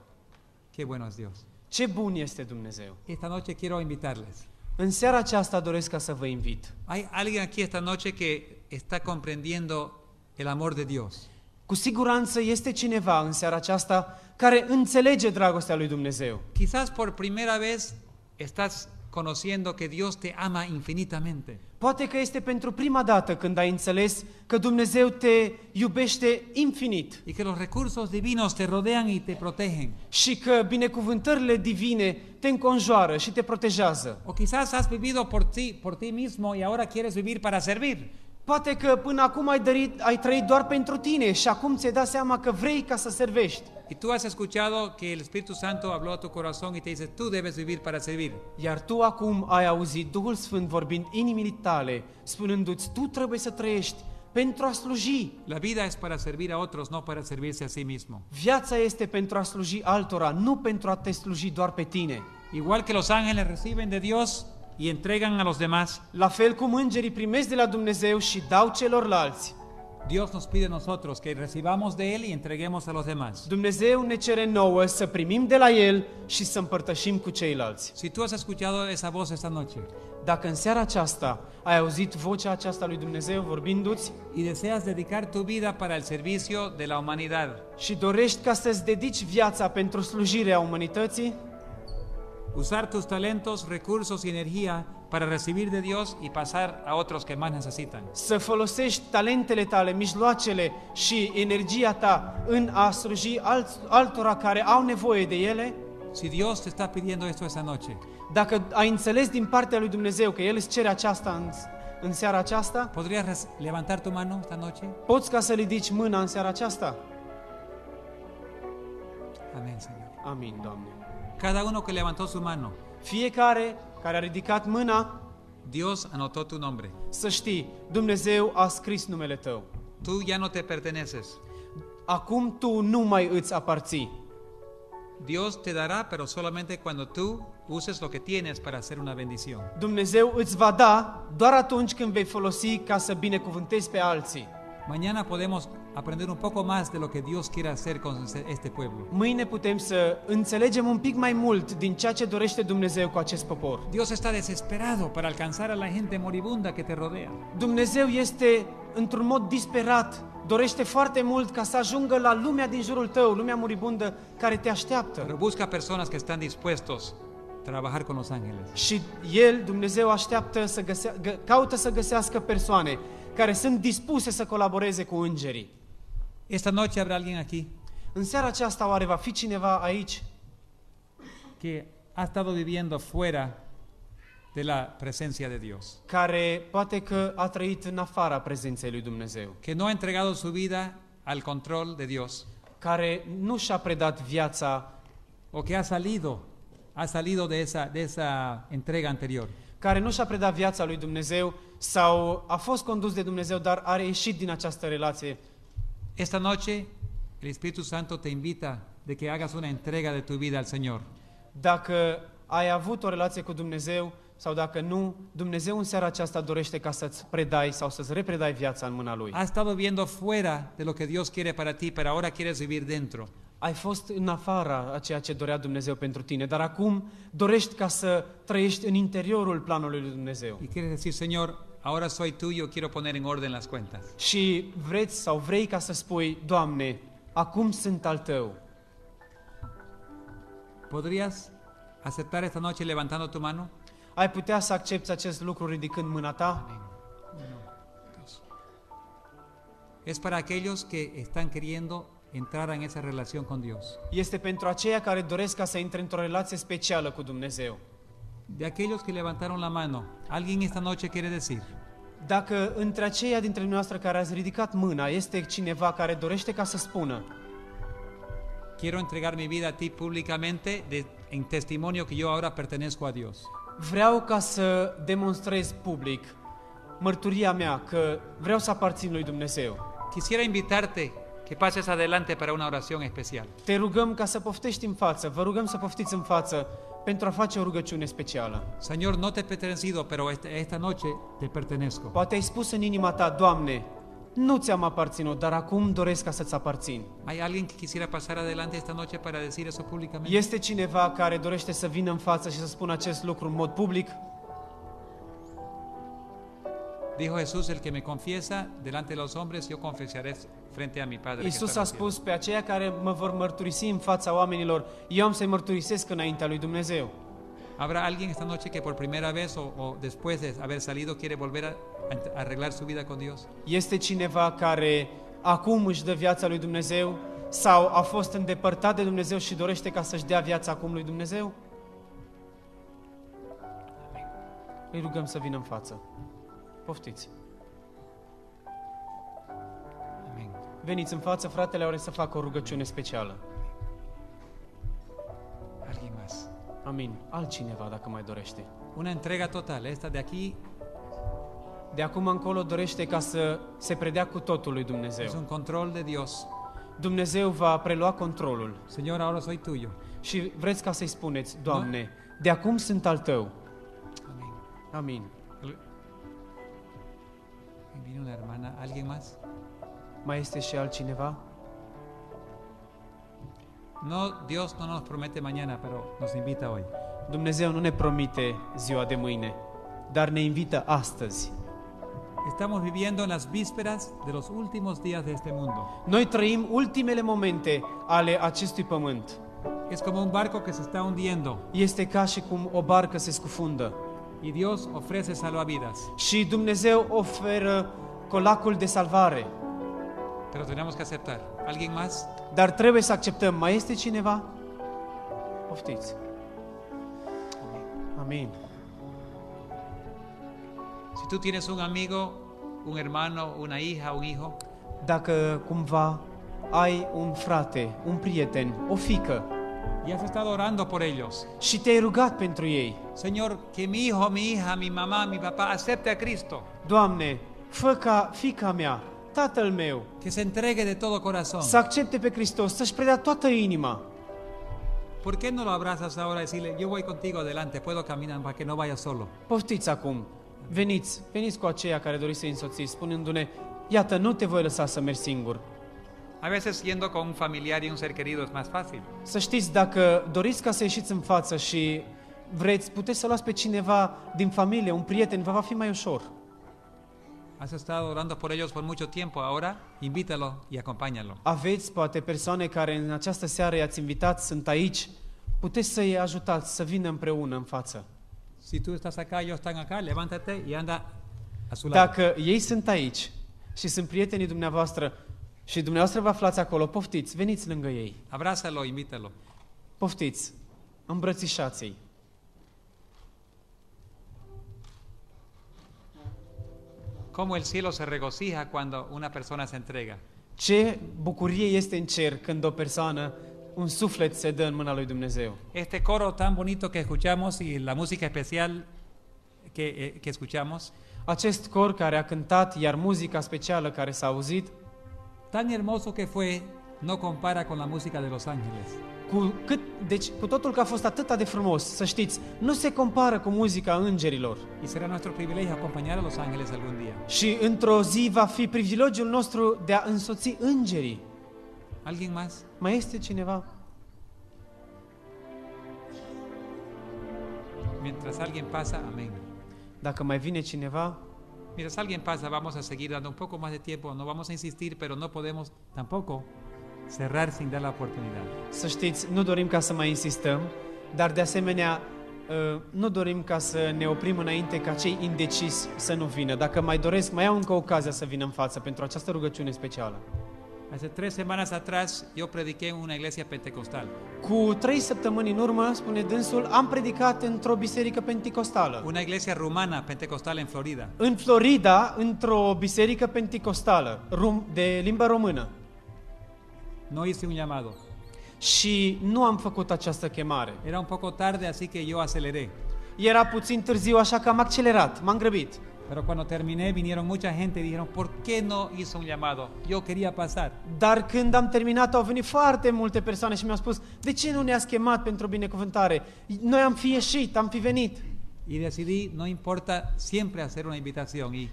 Speaker 2: Qué bueno es Dios. Ce bun este Dumnezeu. Esta noche quiero invitarles. În seara aceasta doresc ca să vă invit.
Speaker 1: Ai alguien aquí esta noche que está comprendiendo el amor de Dios. Cu siguranță
Speaker 2: este cineva în seara aceasta care înțelege dragostea lui Dumnezeu.
Speaker 1: Quizás por primera vez estás conociendo que Dios te ama infinitamente. Poate
Speaker 2: că este pentru prima dată când ai înțeles că Dumnezeu te iubește infinit. Y que los recursos divinos te rodean y te protegen. Și că binecuvântările divine te înconjoară și te protejează. O quizás has vivido por ti, por ti mismo y ahora quieres vivir para servir. Poate că până acum ai, dărit, ai trăit doar pentru tine și acum ți-ai dat seama că vrei ca să servești.
Speaker 1: Y tú has escuchado que el Espíritu Santo habló a tu corazón y te dice, tú debes vivir para servir. Iar tu acum ai auzit Duhul Sfânt vorbind inimii tale, spunându-ți, tu trebuie să trăiești pentru a sluji.
Speaker 2: La vida es para
Speaker 1: servir a otros, no para servirse a sí mismo.
Speaker 2: Viața este pentru a sluji altora, nu pentru a te sluji doar pe tine.
Speaker 1: Igual que los ángeles reciben de Dios, y entregan a los demás. La fel cum îngerii primesc de la Dumnezeu și dau celorlalți. Dios nos pide a nosotros que recibamos de
Speaker 2: él y entreguemos a los demás. Dumnezeu ne cere nouă să primim de la el și să împărtășim cu ceilalți. Si tú has escuchado esa voz esta noche, dacă în seara aceasta ai auzit vocea aceasta lui Dumnezeu vorbindu-ți y deseas dedicar tu vida para el servicio de la humanidad, și dorești ca să-ți dedici viața pentru slujirea umanității,
Speaker 1: Usar tus talentos, recursos y energía para recibir de Dios y pasar a otros que más necesitan.
Speaker 2: Să folosești talentele tale, mijloacele și energia ta în a sluji alt, altora care au nevoie de ele. Si Dios te está pidiendo esto esta noche, Dacă ai înțeles din partea lui Dumnezeu că El îți cere aceasta în, în seara aceasta, ¿podrías levantar tu mano esta noche? poți ca să ridici mâna în seara aceasta?
Speaker 1: Amén, Señor. Amin, Doamne. Cada uno que levantó su mano, Fiecare care a ridicat mâna, Dios anotó tu nombre. să
Speaker 2: știi, Dumnezeu a scris numele tău. Tu ya no te perteneces. Acum tu nu mai îți aparții.
Speaker 1: Dios te dará, pero solamente cuando tú uses lo que tienes para hacer una bendición.
Speaker 2: Dumnezeu îți va da doar atunci când vei
Speaker 1: folosi ca să binecuvântezi pe alții. Mañana podemos aprender un poco más de lo que Dios quiere hacer con este pueblo.
Speaker 2: Mâine putem să înțelegem un pic mai mult din ceea ce dorește Dumnezeu cu acest popor. Dios está desesperado para alcanzar a la gente moribunda que te rodea. Dumnezeu este într-un mod disperat dorește foarte mult ca să ajungă la lumea din jurul tău, lumea moribundă care te așteaptă. Pero
Speaker 1: busca personas que están dispuestos
Speaker 2: trabajar con los ángeles. Și el, Dumnezeu, așteaptă să găsească, caută să găsească persoane care sunt dispuse să colaboreze cu îngerii. Esta noche habrá alguien aquí În seara aceasta oare va fi cineva aici que ha
Speaker 1: estado viviendo fuera de la presencia de Dios, care poate că a trăit în afara prezenței lui Dumnezeu, que no ha entregado su vida al control de
Speaker 2: Dios care nu și-a predat viața, o que ha salido, ha salido de esa, de esa entrega anterior. care nu și-a predat viața lui Dumnezeu sau a fost condus de Dumnezeu, dar a ieșit din această relație Esta noche el Espíritu Santo te invita de que hagas una entrega de tu vida al Señor. Dacă ai avut o relație cu Dumnezeu sau dacă nu, Dumnezeu în seara aceasta dorește ca să-ți
Speaker 1: predai sau să-ți repredai viața în mâna Lui. Ai estado viendo fuera de lo que Dios quiere para ti, pero ahora quieres vivir dentro.
Speaker 2: Ai fost în afara a ceea ce dorea Dumnezeu pentru tine, dar acum dorești ca să trăiești în interiorul planului lui Dumnezeu. Y quieres decir, Señor, Ahora soy
Speaker 1: yo quiero poner en orden las cuentas.
Speaker 2: Și sau vrei ca să spui, Doamne, acum sunt al tău. ¿Podrías aceptar
Speaker 1: esta noche levantando tu mano? Ai putea să accepti acest lucru ridicând mâna Es para aquellos que están queriendo
Speaker 2: entrar en esa relación con Dios. Y Este pentru aceia care doresc ca să intre într-o relație specială cu de aquellos que levantaron la mano, alguien esta noche quiere decir, Dacă între aceia dintre noastre care ați ridicat mâna este cineva care dorește ca să spună,
Speaker 1: quiero entregar mi vida a ti públicamente de- en testimonio que yo ahora pertenezco a Dios.
Speaker 2: vreau ca să demonstrez public mărturia mea că vreau să aparțin lui Dumnezeu. Quisiera invitarte que pases adelante para una oración especial. Te rugăm ca să poftești în față, vă rugăm să poftiți în față pentru a face o rugăciune specială. Señor, no te he pertenecido, pero esta noche te pertenezco. Poate ai spus în inima ta, Doamne, nu ți-am aparținut, dar acum doresc ca să-ți aparțin.
Speaker 1: Ai alguien que quisiera pasar adelante esta noche para decir eso públicamente?
Speaker 2: Este cineva care dorește să vină în față și să spună acest lucru în mod public?
Speaker 1: Dijo Jesús, el que me confiesa delante de los hombres, yo confesaré frente a mi Padre Isus a spus
Speaker 2: pe aceia care mă vor mărturisi în fața oamenilor, eu am să-i
Speaker 1: mărturisesc înaintea lui Dumnezeu. Habrá alguien esta noche que por primera vez o, o después de haber salido quiere volver a, a arreglar su vida con Dios?
Speaker 2: Este cineva care acum își dă viața lui Dumnezeu sau a fost îndepărtat de Dumnezeu și dorește ca să-și dea viața acum lui Dumnezeu? Îi rugăm să vină în față. Poftiți! Veniți în față, fratele are să facă o rugăciune specială. Alguien Amin. Altcineva, dacă mai dorește. Una întreaga totală. Esta de aici, de acum încolo dorește ca să se predea cu totul lui Dumnezeu. Este un control de Dios. Dumnezeu va prelua controlul. Señor, ahora soy tuyo. Și vreți ca să-i spuneți, da. Doamne, no? de acum sunt al Tău. Amin. Amin.
Speaker 1: Vine una hermana, alguien más?
Speaker 2: Mai este și altcineva?
Speaker 1: No, Dios no nos promete mañana, pero nos invita hoy.
Speaker 2: Dumnezeu nu ne promite ziua de mâine, dar ne invită astăzi.
Speaker 1: Estamos viviendo en las vísperas de los últimos días de este mundo.
Speaker 2: Noi trăim ultimele momente ale acestui pământ. Es como un barco que se está hundiendo. Este ca și cum o barcă se scufundă. Y Dios
Speaker 1: ofrece salvavidas.
Speaker 2: Și Dumnezeu oferă colacul de salvare.
Speaker 1: Pero tenemos que aceptar. ¿Alguien más?
Speaker 2: Dar trebuie să acceptăm. Mai este cineva? Poftiți. Amin.
Speaker 1: Si tú tienes un amigo, un hermano, una hija, un hijo,
Speaker 2: Dacă cumva ai un frate, un prieten, o fică
Speaker 1: y has estado orando por ellos, și te-ai
Speaker 2: rugat pentru ei,
Speaker 1: Señor, que mi hijo, mi hija, mi mamá, mi papá acepte a Cristo. Doamne,
Speaker 2: fă ca fica mea, tatăl meu. Que se entregue de todo corazón. Să accepte pe Hristos, să-și predea toată inima.
Speaker 1: ¿Por qué no lo abrazas ahora y decirle, yo voy contigo adelante, puedo caminar para que no vaya solo? Poftiți acum, veniți, veniți cu aceia care
Speaker 2: doriți să-i însoțiți, spunându-ne, iată, nu te voi lăsa să mergi singur.
Speaker 1: A veces yendo con un familiar y un ser querido es más fácil.
Speaker 2: Să știți, dacă doriți ca să ieșiți în față și vreți, puteți să luați pe cineva din familie, un prieten, vă va fi mai ușor.
Speaker 1: Has estado orando por ellos por mucho tiempo. Ahora invítalo y acompáñalo.
Speaker 2: Aveți poate persoane care în această seară i-ați invitat, sunt aici. Puteți să-i ajutați să vină împreună în față.
Speaker 1: Si tú estás acá, yo están acá, levántate y anda a su lado. Dacă
Speaker 2: ei sunt aici și sunt prietenii dumneavoastră și dumneavoastră vă aflați acolo, poftiți, veniți lângă ei. Abrázalo, invítalo. Poftiți, îmbrățișați-i.
Speaker 1: Cómo el cielo se regocija cuando una persona se entrega.
Speaker 2: Ce bucurie este în cer când o persoană un suflet se dă în mâna lui Dumnezeu.
Speaker 1: Este coro tan bonito que
Speaker 2: escuchamos y la música especial que, eh, que escuchamos. Acest cor care a cântat, iar muzica specială care s-a auzit, tan hermoso que fue, no compara con la música de los ángeles. Cu cât, deci, cu totul că a fost atât de frumos, să știți, nu se compară cu muzica îngerilor. Y será nuestro privilegio acompañar a los ángeles algún día. Și într-o zi va fi privilegiul nostru de a însoți îngerii. Alguien más? Mai este cineva?
Speaker 1: Mientras alguien pasa, amén.
Speaker 2: Dacă mai vine cineva,
Speaker 1: Mientras alguien pasa, vamos a seguir dando un poco más de tiempo. No vamos a insistir, pero no podemos
Speaker 2: tampoco Cerrar sin dar la oportunidad. Să știți, nu dorim ca să mai insistăm, dar de asemenea ă, nu dorim ca să ne oprim înainte ca cei indecisi să nu vină. Dacă mai doresc, mai au încă ocazia să vină în față pentru această rugăciune specială. Hace tres semanas atrás
Speaker 1: yo prediqué en una iglesia pentecostal.
Speaker 2: Cu trei săptămâni în urmă, spune dânsul, am predicat într-o biserică pentecostală.
Speaker 1: Una iglesia rumana pentecostală în Florida.
Speaker 2: În Florida, într-o biserică pentecostală, de limba română. No hice un llamado. Și nu am făcut această chemare. Era un poco tarde, así que yo aceleré. Era puțin târziu, așa că am accelerat, m-am grăbit. Pero cuando terminé vinieron mucha gente y dijeron, ¿por qué no hizo un llamado? Yo quería pasar. Dar când am terminat au venit foarte multe persoane și mi-au spus, de ce nu ne-ați chemat pentru binecuvântare? Noi am fi ieșit, am fi venit.
Speaker 1: Y decidí, no importa, siempre hacer una invitación y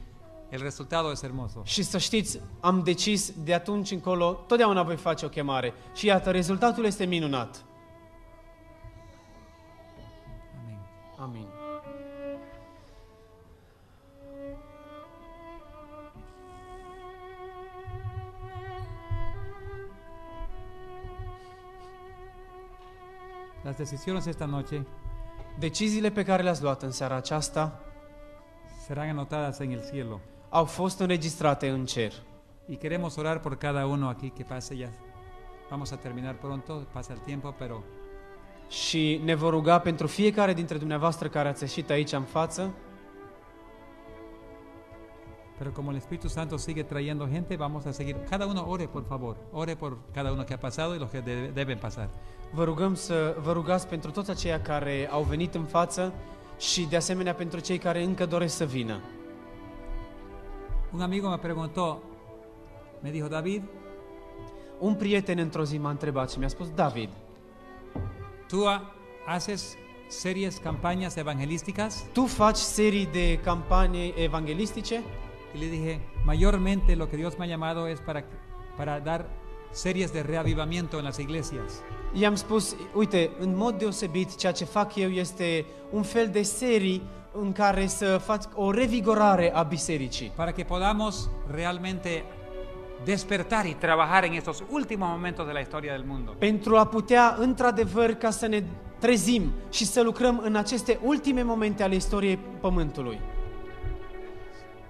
Speaker 2: el resultado es hermoso. Și să știți, am decis de atunci încolo, totdeauna voi face o chemare. Și iată, rezultatul este minunat. Amin. Amin.
Speaker 1: Las decisiones esta noche
Speaker 2: Deciziile pe care le-ați luat în seara aceasta serán anotadas en el cielo
Speaker 1: au fost înregistrate în cer. Y queremos orar por cada uno aquí que pase ya. Vamos a terminar pronto, pasa el tiempo, pero
Speaker 2: și ne vor ruga pentru fiecare
Speaker 1: dintre dumneavoastră care ați ieșit aici în față. Pero como el Espíritu Santo sigue trayendo gente, vamos a seguir. Cada uno ore, por favor. Ore por cada uno que ha pasado y los que deben pasar. Vă rugăm să vă rugați pentru toți aceia care au venit
Speaker 2: în față și de asemenea pentru cei care încă doresc să vină.
Speaker 1: Un amigo me preguntó, me dijo, David. Un prieten într-o zi mi-a spus, David, tu haces series campañas evangelísticas? tu faci series de campañas evangelísticas? Y le dije, mayormente lo que Dios me ha llamado es para, para dar series de reavivamiento en las iglesias. Y am spus, uite, în mod deosebit, ceea ce fac eu este
Speaker 2: un fel de serii în care să faci o revigorare a bisericii. Para
Speaker 1: que podamos realmente despertar y trabajar en estos últimos momentos de la historia del mundo.
Speaker 2: Pentru a putea într-adevăr ca să ne trezim și să lucrăm în aceste ultime momente ale istoriei pământului.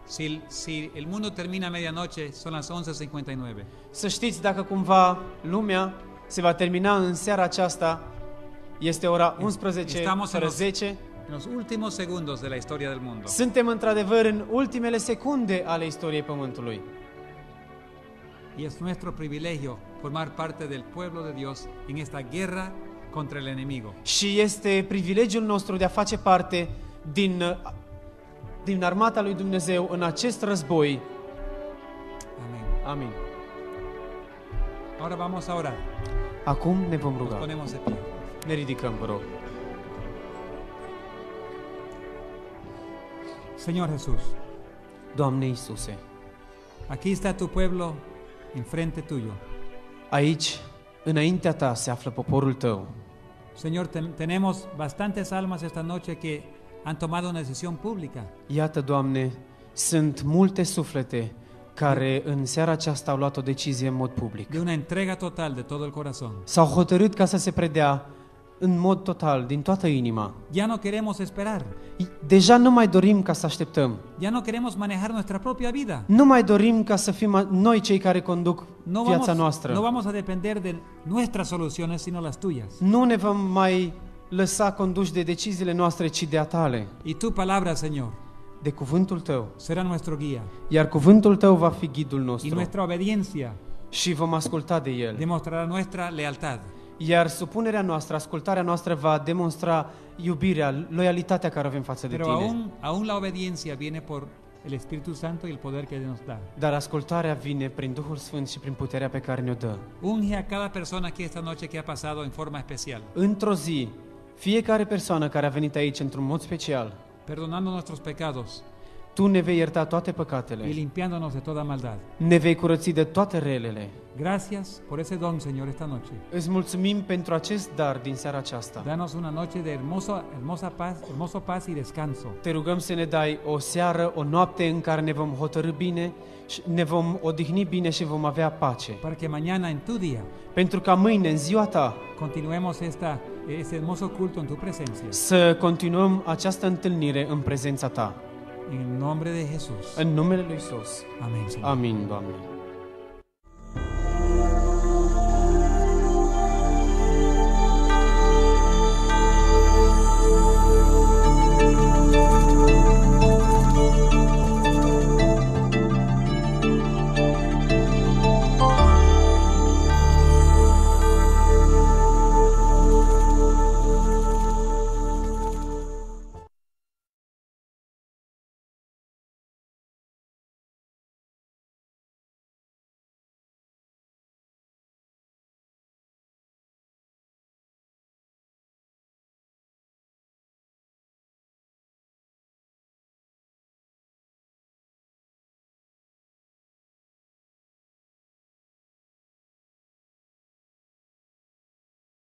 Speaker 1: Si, si el mundo termina a medianoche, son las 11:59.
Speaker 2: Să știți dacă cumva lumea se va termina în seara aceasta, este
Speaker 1: ora 11 Estamos fără 10. En los últimos segundos de la historia del mundo.
Speaker 2: Suntem într-adevăr în ultimele secunde
Speaker 1: ale istoriei Pământului. Y es nuestro privilegio formar parte del pueblo de Dios en esta guerra contra el enemigo.
Speaker 2: Și este privilegiul nostru de a face parte din, din armata lui Dumnezeu în acest război.
Speaker 1: Amén. Amin. Ahora vamos a orar.
Speaker 2: Acum ne vom Nos ponemos de pie. Ne ridicăm, vă
Speaker 1: Señor Jesús. Domne Iisuse. Aquí está tu pueblo enfrente tuyo. Aici,
Speaker 2: înaintea ta se află poporul tău.
Speaker 1: Señor, tenemos bastantes almas esta noche que han tomado una decisión pública.
Speaker 2: Iată, Doamne, sunt multe suflete care în seara aceasta au luat o decizie în mod public.
Speaker 1: De una entrega total de todo el corazón. S-au
Speaker 2: hotărât ca să se predea în mod total, din toată inima.
Speaker 1: Ya no queremos esperar.
Speaker 2: Deja nu mai dorim ca să așteptăm.
Speaker 1: Ya no queremos manejar nuestra propia vida.
Speaker 2: Nu mai dorim ca să fim noi cei care conduc no viața vamos, noastră. No
Speaker 1: vamos a depender de nuestras soluciones sino las tuyas.
Speaker 2: Nu ne vom mai lăsa conduși de deciziile noastre, ci de a tale. Y tu palabra, Señor, de cuvântul tău. Será nuestro guía. Iar cuvântul tău va fi ghidul nostru. Y nuestra obediencia. Și vom asculta de el. Demostrará
Speaker 1: nuestra lealtad.
Speaker 2: Iar supunerea noastră, ascultarea noastră va demonstra iubirea, loialitatea care avem față Pero de tine. Aún,
Speaker 1: aún la obediencia viene por el Espíritu Santo y el poder que nos da.
Speaker 2: Dar ascultarea vine prin Duhul Sfânt și prin puterea pe care ne-o dă.
Speaker 1: Unge a cada persona aquí esta noche que ha pasado en forma especial.
Speaker 2: Într-o zi, fiecare persoană care a venit aici într-un mod special,
Speaker 1: perdonando nuestros pecados,
Speaker 2: tu ne vei ierta toate păcatele y
Speaker 1: limpiándonos de toda maldad.
Speaker 2: ne vei curăți de toate relele.
Speaker 1: Gracias por ese don, Señor, esta noche. Îți mulțumim pentru acest dar din seara aceasta. Danos una noche de hermoso, hermosa
Speaker 2: paz, hermoso paz y descanso. Te rugăm să ne dai o seară, o noapte în care ne vom hotărâ bine, și ne vom odihni bine și vom avea pace. Para que mañana en tu día Pentru ca mâine, în ziua ta,
Speaker 1: continuemos esta, ese hermoso culto en tu presencia. să
Speaker 2: continuăm această întâlnire în prezența ta.
Speaker 1: En el nombre de Jesús.
Speaker 2: En nombre de Jesús. Amén. Amén, amén.